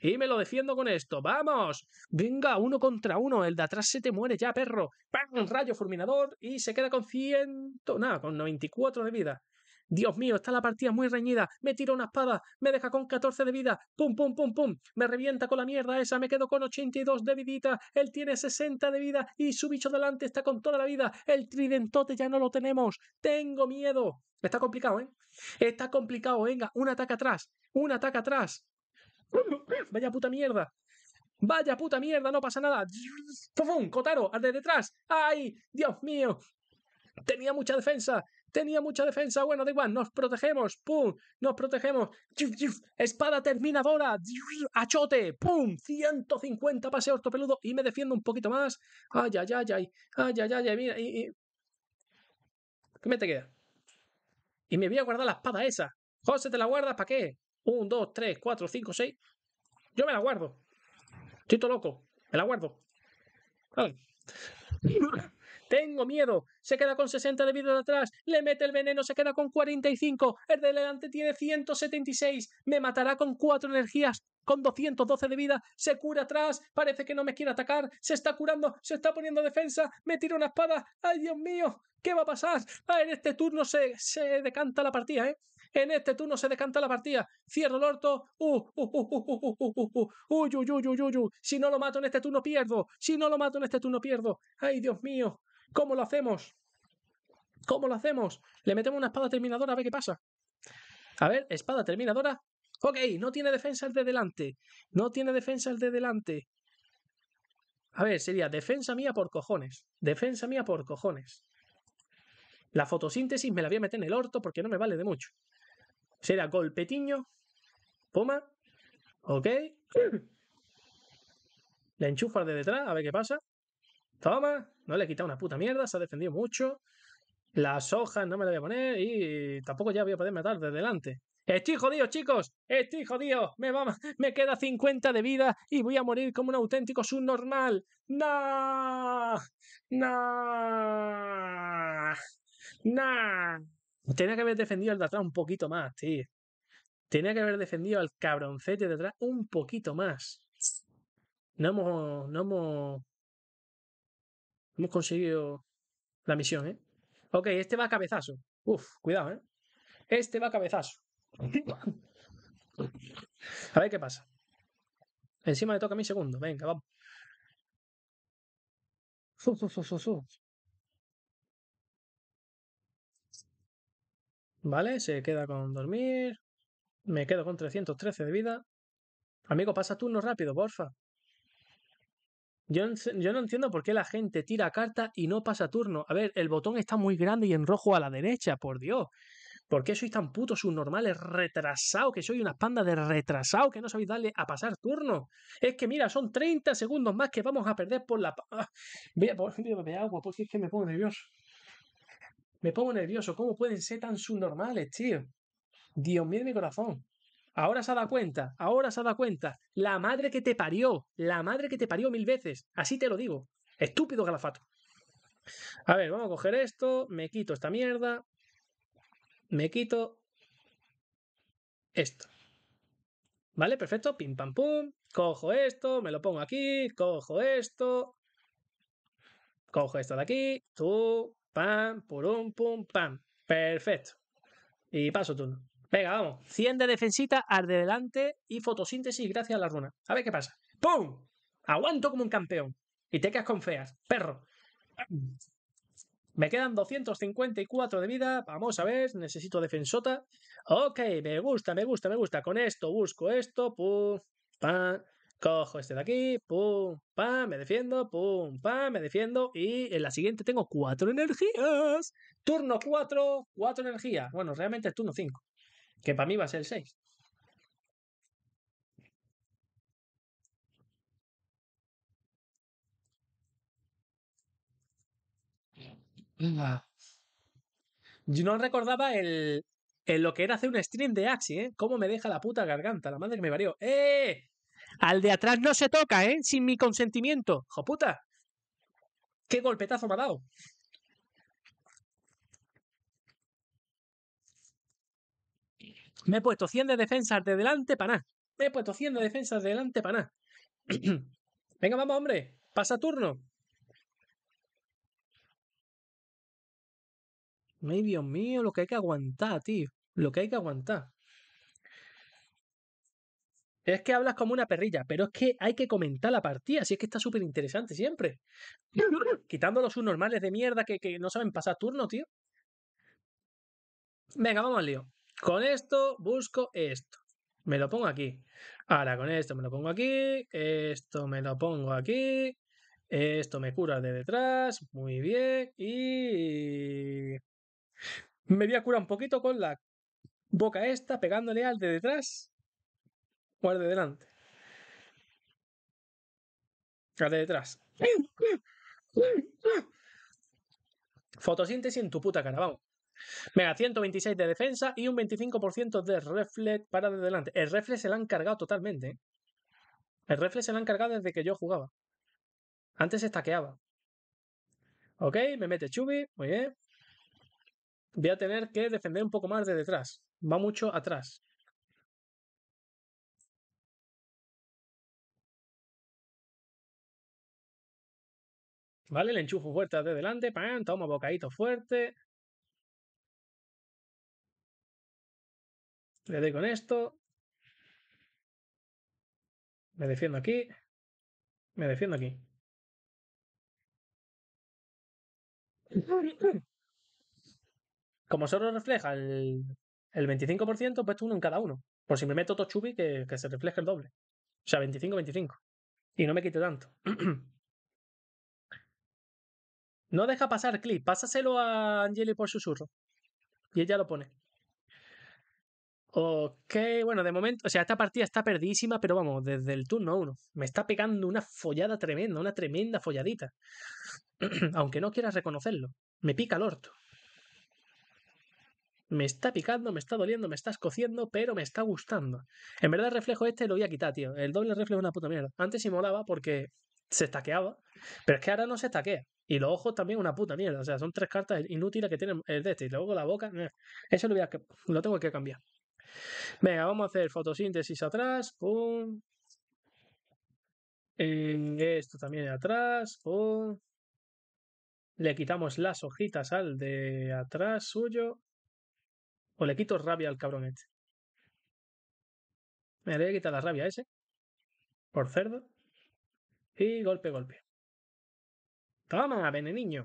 y me lo defiendo con esto, vamos, venga, uno contra uno, el de atrás se te muere ya, perro, ¡Pam! rayo fulminador y se queda con ciento, nada, con 94 de vida. Dios mío, está la partida muy reñida. Me tiro una espada, me deja con 14 de vida. Pum, pum, pum, pum. Me revienta con la mierda esa. Me quedo con 82 de vidita. Él tiene 60 de vida y su bicho delante está con toda la vida. El tridentote ya no lo tenemos. Tengo miedo. Está complicado, ¿eh? Está complicado. Venga, un ataque atrás. Un ataque atrás. Vaya puta mierda. Vaya puta mierda, no pasa nada. ¡Pum! Cotaro, al de detrás. ¡Ay! Dios mío. Tenía mucha defensa tenía mucha defensa, bueno, da igual, nos protegemos, pum, nos protegemos, espada terminadora, achote, pum, 150 pase ortopeludo y me defiendo un poquito más, ay, ay, ay, ay, ay, ay, ay, mira, y, ¿qué me te queda? Y me voy a guardar la espada esa, José, ¿te la guardas para qué? 1, 2, 3, 4, 5, 6, yo me la guardo, estoy todo loco, me la guardo, vale. Tengo miedo. Se queda con 60 de vida de atrás. Le mete el veneno, se queda con 45. El de delante tiene 176. Me matará con 4 energías. Con 212 de vida, se cura atrás, parece que no me quiere atacar, se está curando, se está poniendo defensa, me tira una espada, ¡ay Dios mío! ¿Qué va a pasar? Ah, en este turno se, decanta la partida, ¿eh? En este turno se decanta la partida. Cierro el orto. Uh, uh, uh, uh, uh uy, uy, uy, uy, uy. Si no lo mato en este turno, pierdo. Si no lo mato en este turno, pierdo. ¡Ay, Dios mío! ¿Cómo lo hacemos? ¿Cómo lo hacemos? Le metemos una espada terminadora a ver qué pasa. A ver, espada terminadora. Ok, no tiene el de delante. No tiene defensa el de delante. A ver, sería defensa mía por cojones. Defensa mía por cojones. La fotosíntesis me la voy a meter en el orto porque no me vale de mucho. Será golpetiño. Poma. Ok. La enchufa de detrás, a ver qué pasa. Toma, no le he quitado una puta mierda, se ha defendido mucho. Las hojas no me las voy a poner y tampoco ya voy a poder matar de delante. Estoy jodido, chicos. Estoy jodido. Me, va, me queda 50 de vida y voy a morir como un auténtico subnormal. ¡No! ¡No! ¡No! Tenía que haber defendido al de atrás un poquito más, tío. Tenía que haber defendido al cabroncete de atrás un poquito más. No hemos, no hemos Hemos conseguido la misión, ¿eh? Ok, este va a cabezazo. Uf, cuidado, ¿eh? Este va a cabezazo. A ver qué pasa. Encima le toca a mí segundo. Venga, vamos. Su, su, su, su, Vale, se queda con dormir. Me quedo con 313 de vida. Amigo, pasa turno rápido, porfa. Yo, no entiendo por qué la gente tira carta y no pasa turno. A ver, el botón está muy grande y en rojo a la derecha, por Dios. ¿Por qué sois tan putos subnormales, retrasados, que soy una panda de retrasados que no sabéis darle a pasar turno? Es que mira, son 30 segundos más que vamos a perder por la... Voy a, ponerme agua porque es que me pongo nervioso. Me pongo nervioso. ¿Cómo pueden ser tan subnormales, tío? Dios mío, mi corazón. Ahora se ha dado cuenta, ahora se ha dado cuenta. La madre que te parió, la madre que te parió mil veces. Así te lo digo. Estúpido Galafato. A ver, vamos a coger esto, me quito esta mierda, me quito esto. ¿Vale? Perfecto, pim pam pum, cojo esto, me lo pongo aquí, cojo esto, cojo esto de aquí, tú, pam, purum, pum, pam. Perfecto. Y paso turno. Venga, vamos. 100 de defensita, al de delante y fotosíntesis gracias a la runa. A ver qué pasa. ¡Pum! Aguanto como un campeón. Y te quedas con feas. Perro. Me quedan 254 de vida. Vamos a ver, necesito defensota. Ok, me gusta, me gusta, me gusta. Con esto busco esto. Pum, pam. Cojo este de aquí. Pum, pam. Me defiendo. Pum, pam. Me defiendo. Y en la siguiente tengo cuatro energías. Turno 4, 4 energías. Bueno, realmente es turno 5. Que para mí va a ser el 6. Yo no recordaba el, lo que era hacer un stream de Axi, ¿eh? Cómo me deja la puta garganta, la madre que me varió. ¡Eh! Al de atrás no se toca, ¿eh? Sin mi consentimiento. ¡Joputa! ¡Qué golpetazo me ha dado! Me he puesto 100 de defensas de delante para nada. Me he puesto 100 de defensas de delante para nada. Venga, vamos, hombre. Pasa turno. Ay, Dios mío, lo que hay que aguantar, tío. Lo que hay que aguantar. Es que hablas como una perrilla, pero es que hay que comentar la partida, así es que está súper interesante siempre. Quitando los subnormales de mierda que, no saben pasar turno, tío. Venga, vamos al lío. Con esto busco esto. Me lo pongo aquí. Ahora con esto me lo pongo aquí. Esto me lo pongo aquí. Esto me cura de detrás. Muy bien. Y... Me voy a curar un poquito con la boca esta pegándole al de detrás. O al de delante. Al de detrás. Fotosíntesis en tu puta cara, vamos. Mega 126 de defensa y un 25% de reflex para de delante. El reflex se lo han cargado totalmente. ¿eh? El reflex se lo han cargado desde que yo jugaba. Antes se taqueaba. Ok, me mete Chubi. Muy bien. Voy a tener que defender un poco más de detrás. Va mucho atrás. ¿Vale? Le enchufo fuerte de delante. Toma bocadito fuerte. Le doy con esto. Me defiendo aquí. Me defiendo aquí. Como solo refleja el, 25%, pues uno en cada uno. Por si me meto todo chubi, que, se refleje el doble. O sea, 25-25. Y no me quite tanto. no deja pasar clip. Pásaselo a Angeli por susurro. Y ella lo pone. Ok, bueno, de momento, o sea, esta partida está perdidísima, pero vamos, desde el turno uno Me está pegando una follada tremenda, una tremenda folladita. Aunque no quieras reconocerlo. Me pica el orto. Me está picando, me está doliendo, me está escociendo, pero me está gustando. En verdad, el reflejo este lo voy a quitar, tío. El doble reflejo es una puta mierda. Antes sí molaba porque se taqueaba pero es que ahora no se taquea, Y los ojos también una puta mierda. O sea, son tres cartas inútiles que tienen el de este. Y luego la boca. Eh, eso lo, voy a, lo tengo que cambiar. Venga, vamos a hacer fotosíntesis atrás. esto también atrás. Le quitamos las hojitas al de atrás suyo. O le quito rabia al cabronete. Me le voy a la rabia ese. Por cerdo. Y golpe, golpe. Toma, veneniño.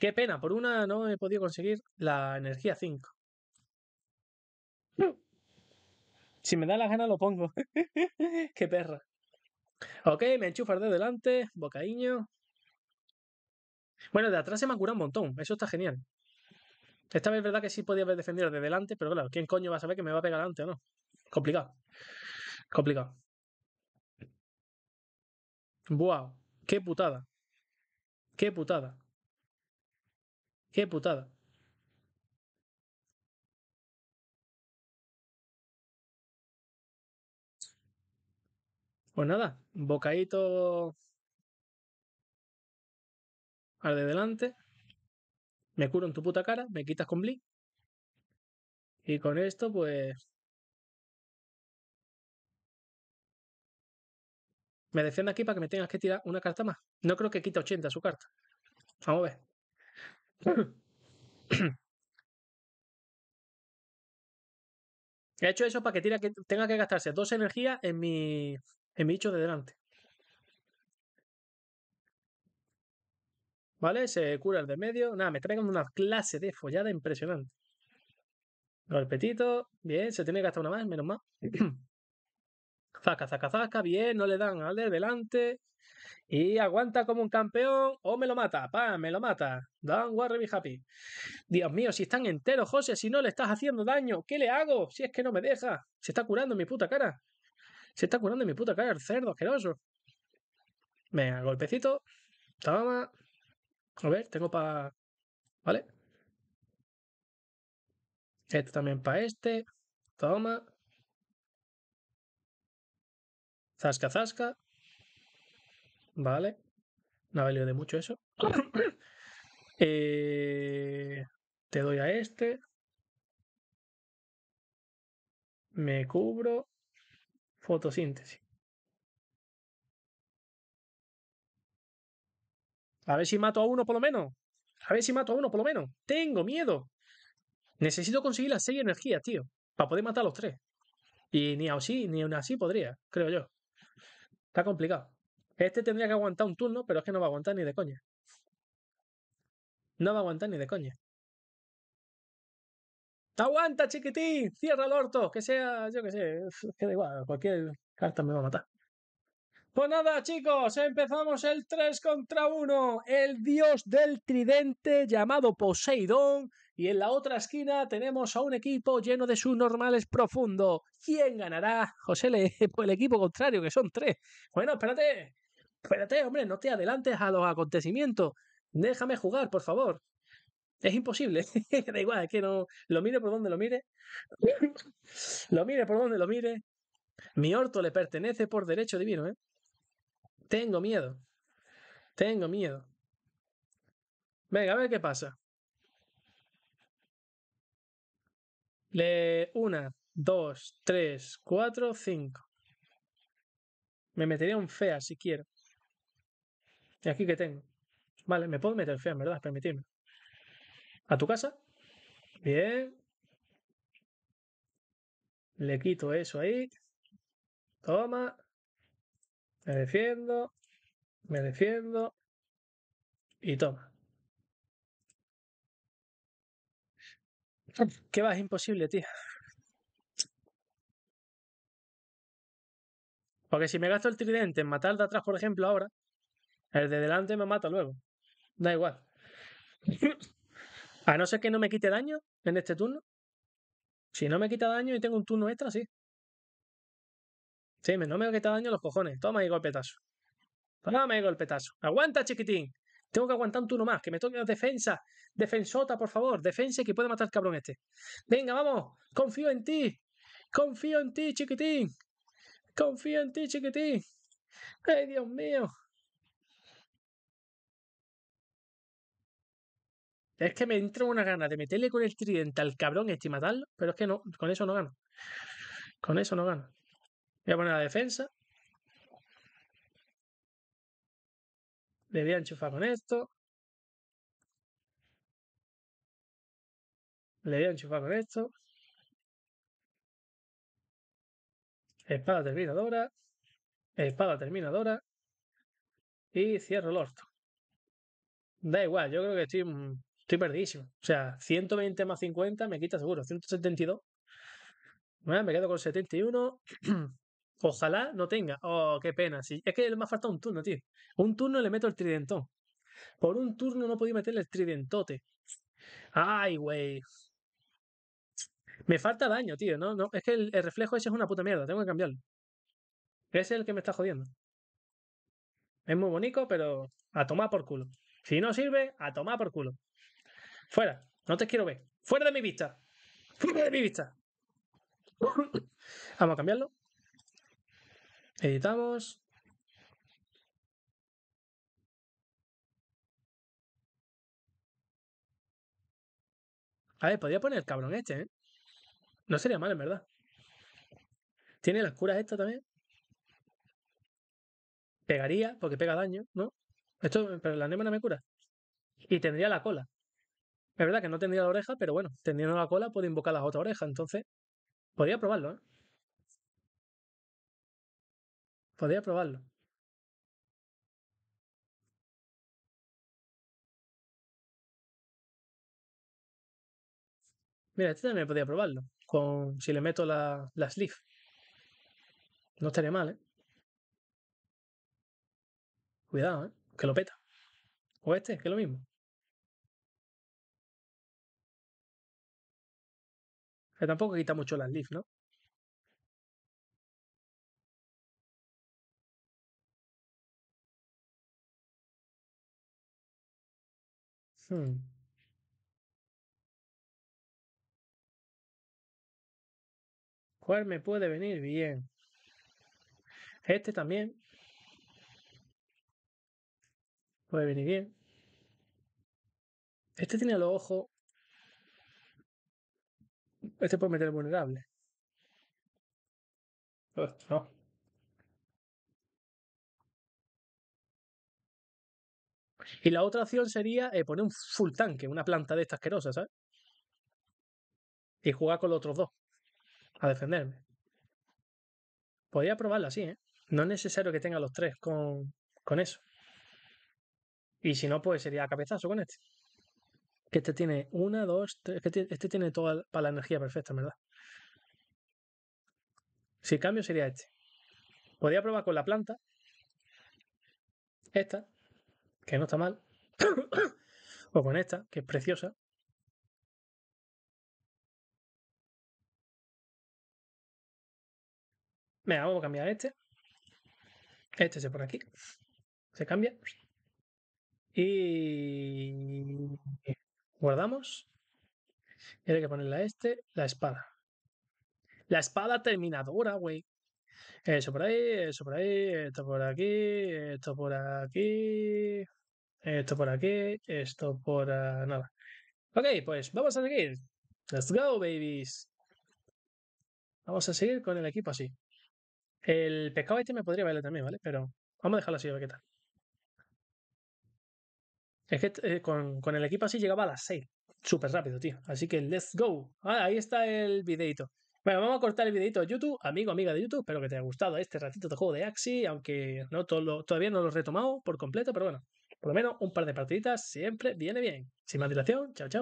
Qué pena, por una no he podido conseguir la energía 5. Si me da la gana lo pongo. Qué perra. Ok, me enchufar de delante, bocaiño. Bueno, de atrás se me ha curado un montón, eso está genial. Esta vez es verdad que sí podía haber defendido de delante, pero claro, ¿quién coño va a saber que me va a pegar delante o no? Complicado. Complicado. ¡Wow! ¡Qué putada! ¡Qué putada! ¡Qué putada! Pues nada, bocadito al de delante. Me curo en tu puta cara, me quitas con Blick. Y con esto, pues. Me defiendo aquí para que me tengas que tirar una carta más. No creo que quita 80 su carta. Vamos a ver. He hecho eso para que, que tenga que gastarse dos energías en mi, en bicho de delante. ¿Vale? Se cura el de medio. Nada, me traigan una clase de follada impresionante. Golpetito. Bien, se tiene que gastar una más, menos más, zaca, zaca, zaca. Bien, no le dan al de delante. Y aguanta como un campeón o me lo mata. Pa, me lo mata. Dan worry, mi happy. Dios mío, si están enteros, José, si no le estás haciendo daño, ¿qué le hago? Si es que no me deja. Se está curando mi puta cara. Se está curando mi puta cara el cerdo asqueroso. Venga, golpecito. toma A ver, tengo para. ¿Vale? Esto también para este. Toma. Zasca, zasca. Vale. No ha valido de mucho eso. Eh, te doy a este. Me cubro. Fotosíntesis. A ver si mato a uno por lo menos. A ver si mato a uno por lo menos. Tengo miedo. Necesito conseguir las seis energías, tío. Para poder matar a los tres. Y ni así, ni aún así podría, creo yo. Está complicado. Este tendría que aguantar un turno, pero es que no va a aguantar ni de coña. No va a aguantar ni de coña. Aguanta, chiquitín, cierra el orto, que sea, yo que sé, que da igual, cualquier carta me va a matar. Pues nada, chicos, empezamos el 3 contra 1. El dios del tridente llamado Poseidón. Y en la otra esquina tenemos a un equipo lleno de subnormales profundo. ¿Quién ganará? José, le, pues el equipo contrario, que son tres. Bueno, espérate. Espérate, hombre, no te adelantes a los acontecimientos. Déjame jugar, por favor. Es imposible, da igual, es que no. Lo mire por donde lo mire. lo mire por donde lo mire. Mi orto le pertenece por derecho divino, ¿eh? Tengo miedo. Tengo miedo. Venga, a ver qué pasa. Le. Una, dos, tres, cuatro, cinco. Me metería un fea si quiero. ¿Y aquí que tengo? Vale, me puedo meter fea, en verdad, permitidme a tu casa. Bien. Le quito eso ahí. Toma. Me defiendo. Me defiendo. Y toma. ¿Qué va? Es imposible, tío. Porque si me gasto el tridente en matar de atrás, por ejemplo, ahora, el de delante me mata luego. Da igual. A no ser que no me quite daño en este turno. Si no me quita daño y tengo un turno extra, sí. Sí, no me quita daño los cojones. Toma y golpetazo. Toma y golpetazo. Aguanta, chiquitín. Tengo que aguantar un turno más. Que me toque la defensa. Defensota, por favor. Defensa que puede matar al cabrón este. Venga, vamos. Confío en ti. Confío en ti, chiquitín. Confío en ti, chiquitín. Ay, Dios mío. Es que me entra una gana de meterle con el tridente al cabrón este y matarlo, pero es que no, con eso no gano. Con eso no gano. Voy a poner la defensa. Le voy a enchufar con esto. Le voy a enchufar con esto. Espada terminadora. Espada terminadora. Y cierro el orto. Da igual, yo creo que estoy mm, Estoy perdidísimo. O sea, 120 más 50 me quita seguro. 172. Bueno, me quedo con 71. Ojalá no tenga. Oh, qué pena. Si, es que me ha faltado un turno, tío. Un turno le meto el tridentón. Por un turno no podía meterle el tridentote. Ay, güey. Me falta daño, tío. No, no, es que el, reflejo ese es una puta mierda. Tengo que cambiarlo. es el que me está jodiendo. Es muy bonito, pero a tomar por culo. Si no sirve, a tomar por culo. Fuera, no te quiero ver. Fuera de mi vista. Fuera de mi vista. Vamos a cambiarlo. Editamos. A ver, podría poner el cabrón este, ¿eh? No sería mal, en verdad. ¿Tiene las curas esta también? Pegaría, porque pega daño, ¿no? Esto, pero la no me cura. Y tendría la cola. Es verdad que no tendría la oreja, pero bueno, tendiendo la cola puedo invocar la otra oreja, entonces podría probarlo, ¿eh? Podría probarlo. Mira, este también podría probarlo. Con, si le meto la, la sleeve. No estaría mal, ¿eh? Cuidado, ¿eh? Que lo peta. O este, que es lo mismo. Que tampoco quita mucho las leaf ¿no? Hmm. ¿Cuál me puede venir bien? Este también. Puede venir bien. Este tiene los ojos este puede meter vulnerable. Pues, no. Y la otra opción sería eh, poner un full tanque, una planta de estas asquerosas, ¿sabes? Y jugar con los otros dos. A defenderme. Podría probarla así, ¿eh? No es necesario que tenga los tres con, con eso. Y si no, pues sería cabezazo con este. Que este tiene una, dos, tres. este tiene toda para la energía perfecta, ¿verdad? Si cambio sería este. Podría probar con la planta. Esta, que no está mal. o con esta, que es preciosa. Venga, vamos a cambiar este. Este se por aquí. Se cambia. Y... Guardamos. Y que ponerle a este la espada. La espada terminadora, güey. Eso por ahí, eso por ahí, esto por aquí, esto por aquí, esto por aquí, esto por ah, nada. Ok, pues vamos a seguir. Let's go, babies. Vamos a seguir con el equipo así. El pescado este me podría valer también, ¿vale? Pero vamos a dejarlo así a ver qué tal. Es que eh, con, el equipo así llegaba a las 6. Súper rápido, tío. Así que let's go. Ah, ahí está el videito. Bueno, vamos a cortar el videito YouTube. Amigo, amiga de YouTube, espero que te haya gustado este ratito de juego de Axi, aunque no todo todavía no lo he retomado por completo, pero bueno, por lo menos un par de partiditas siempre viene bien. Sin más dilación, chao, chao.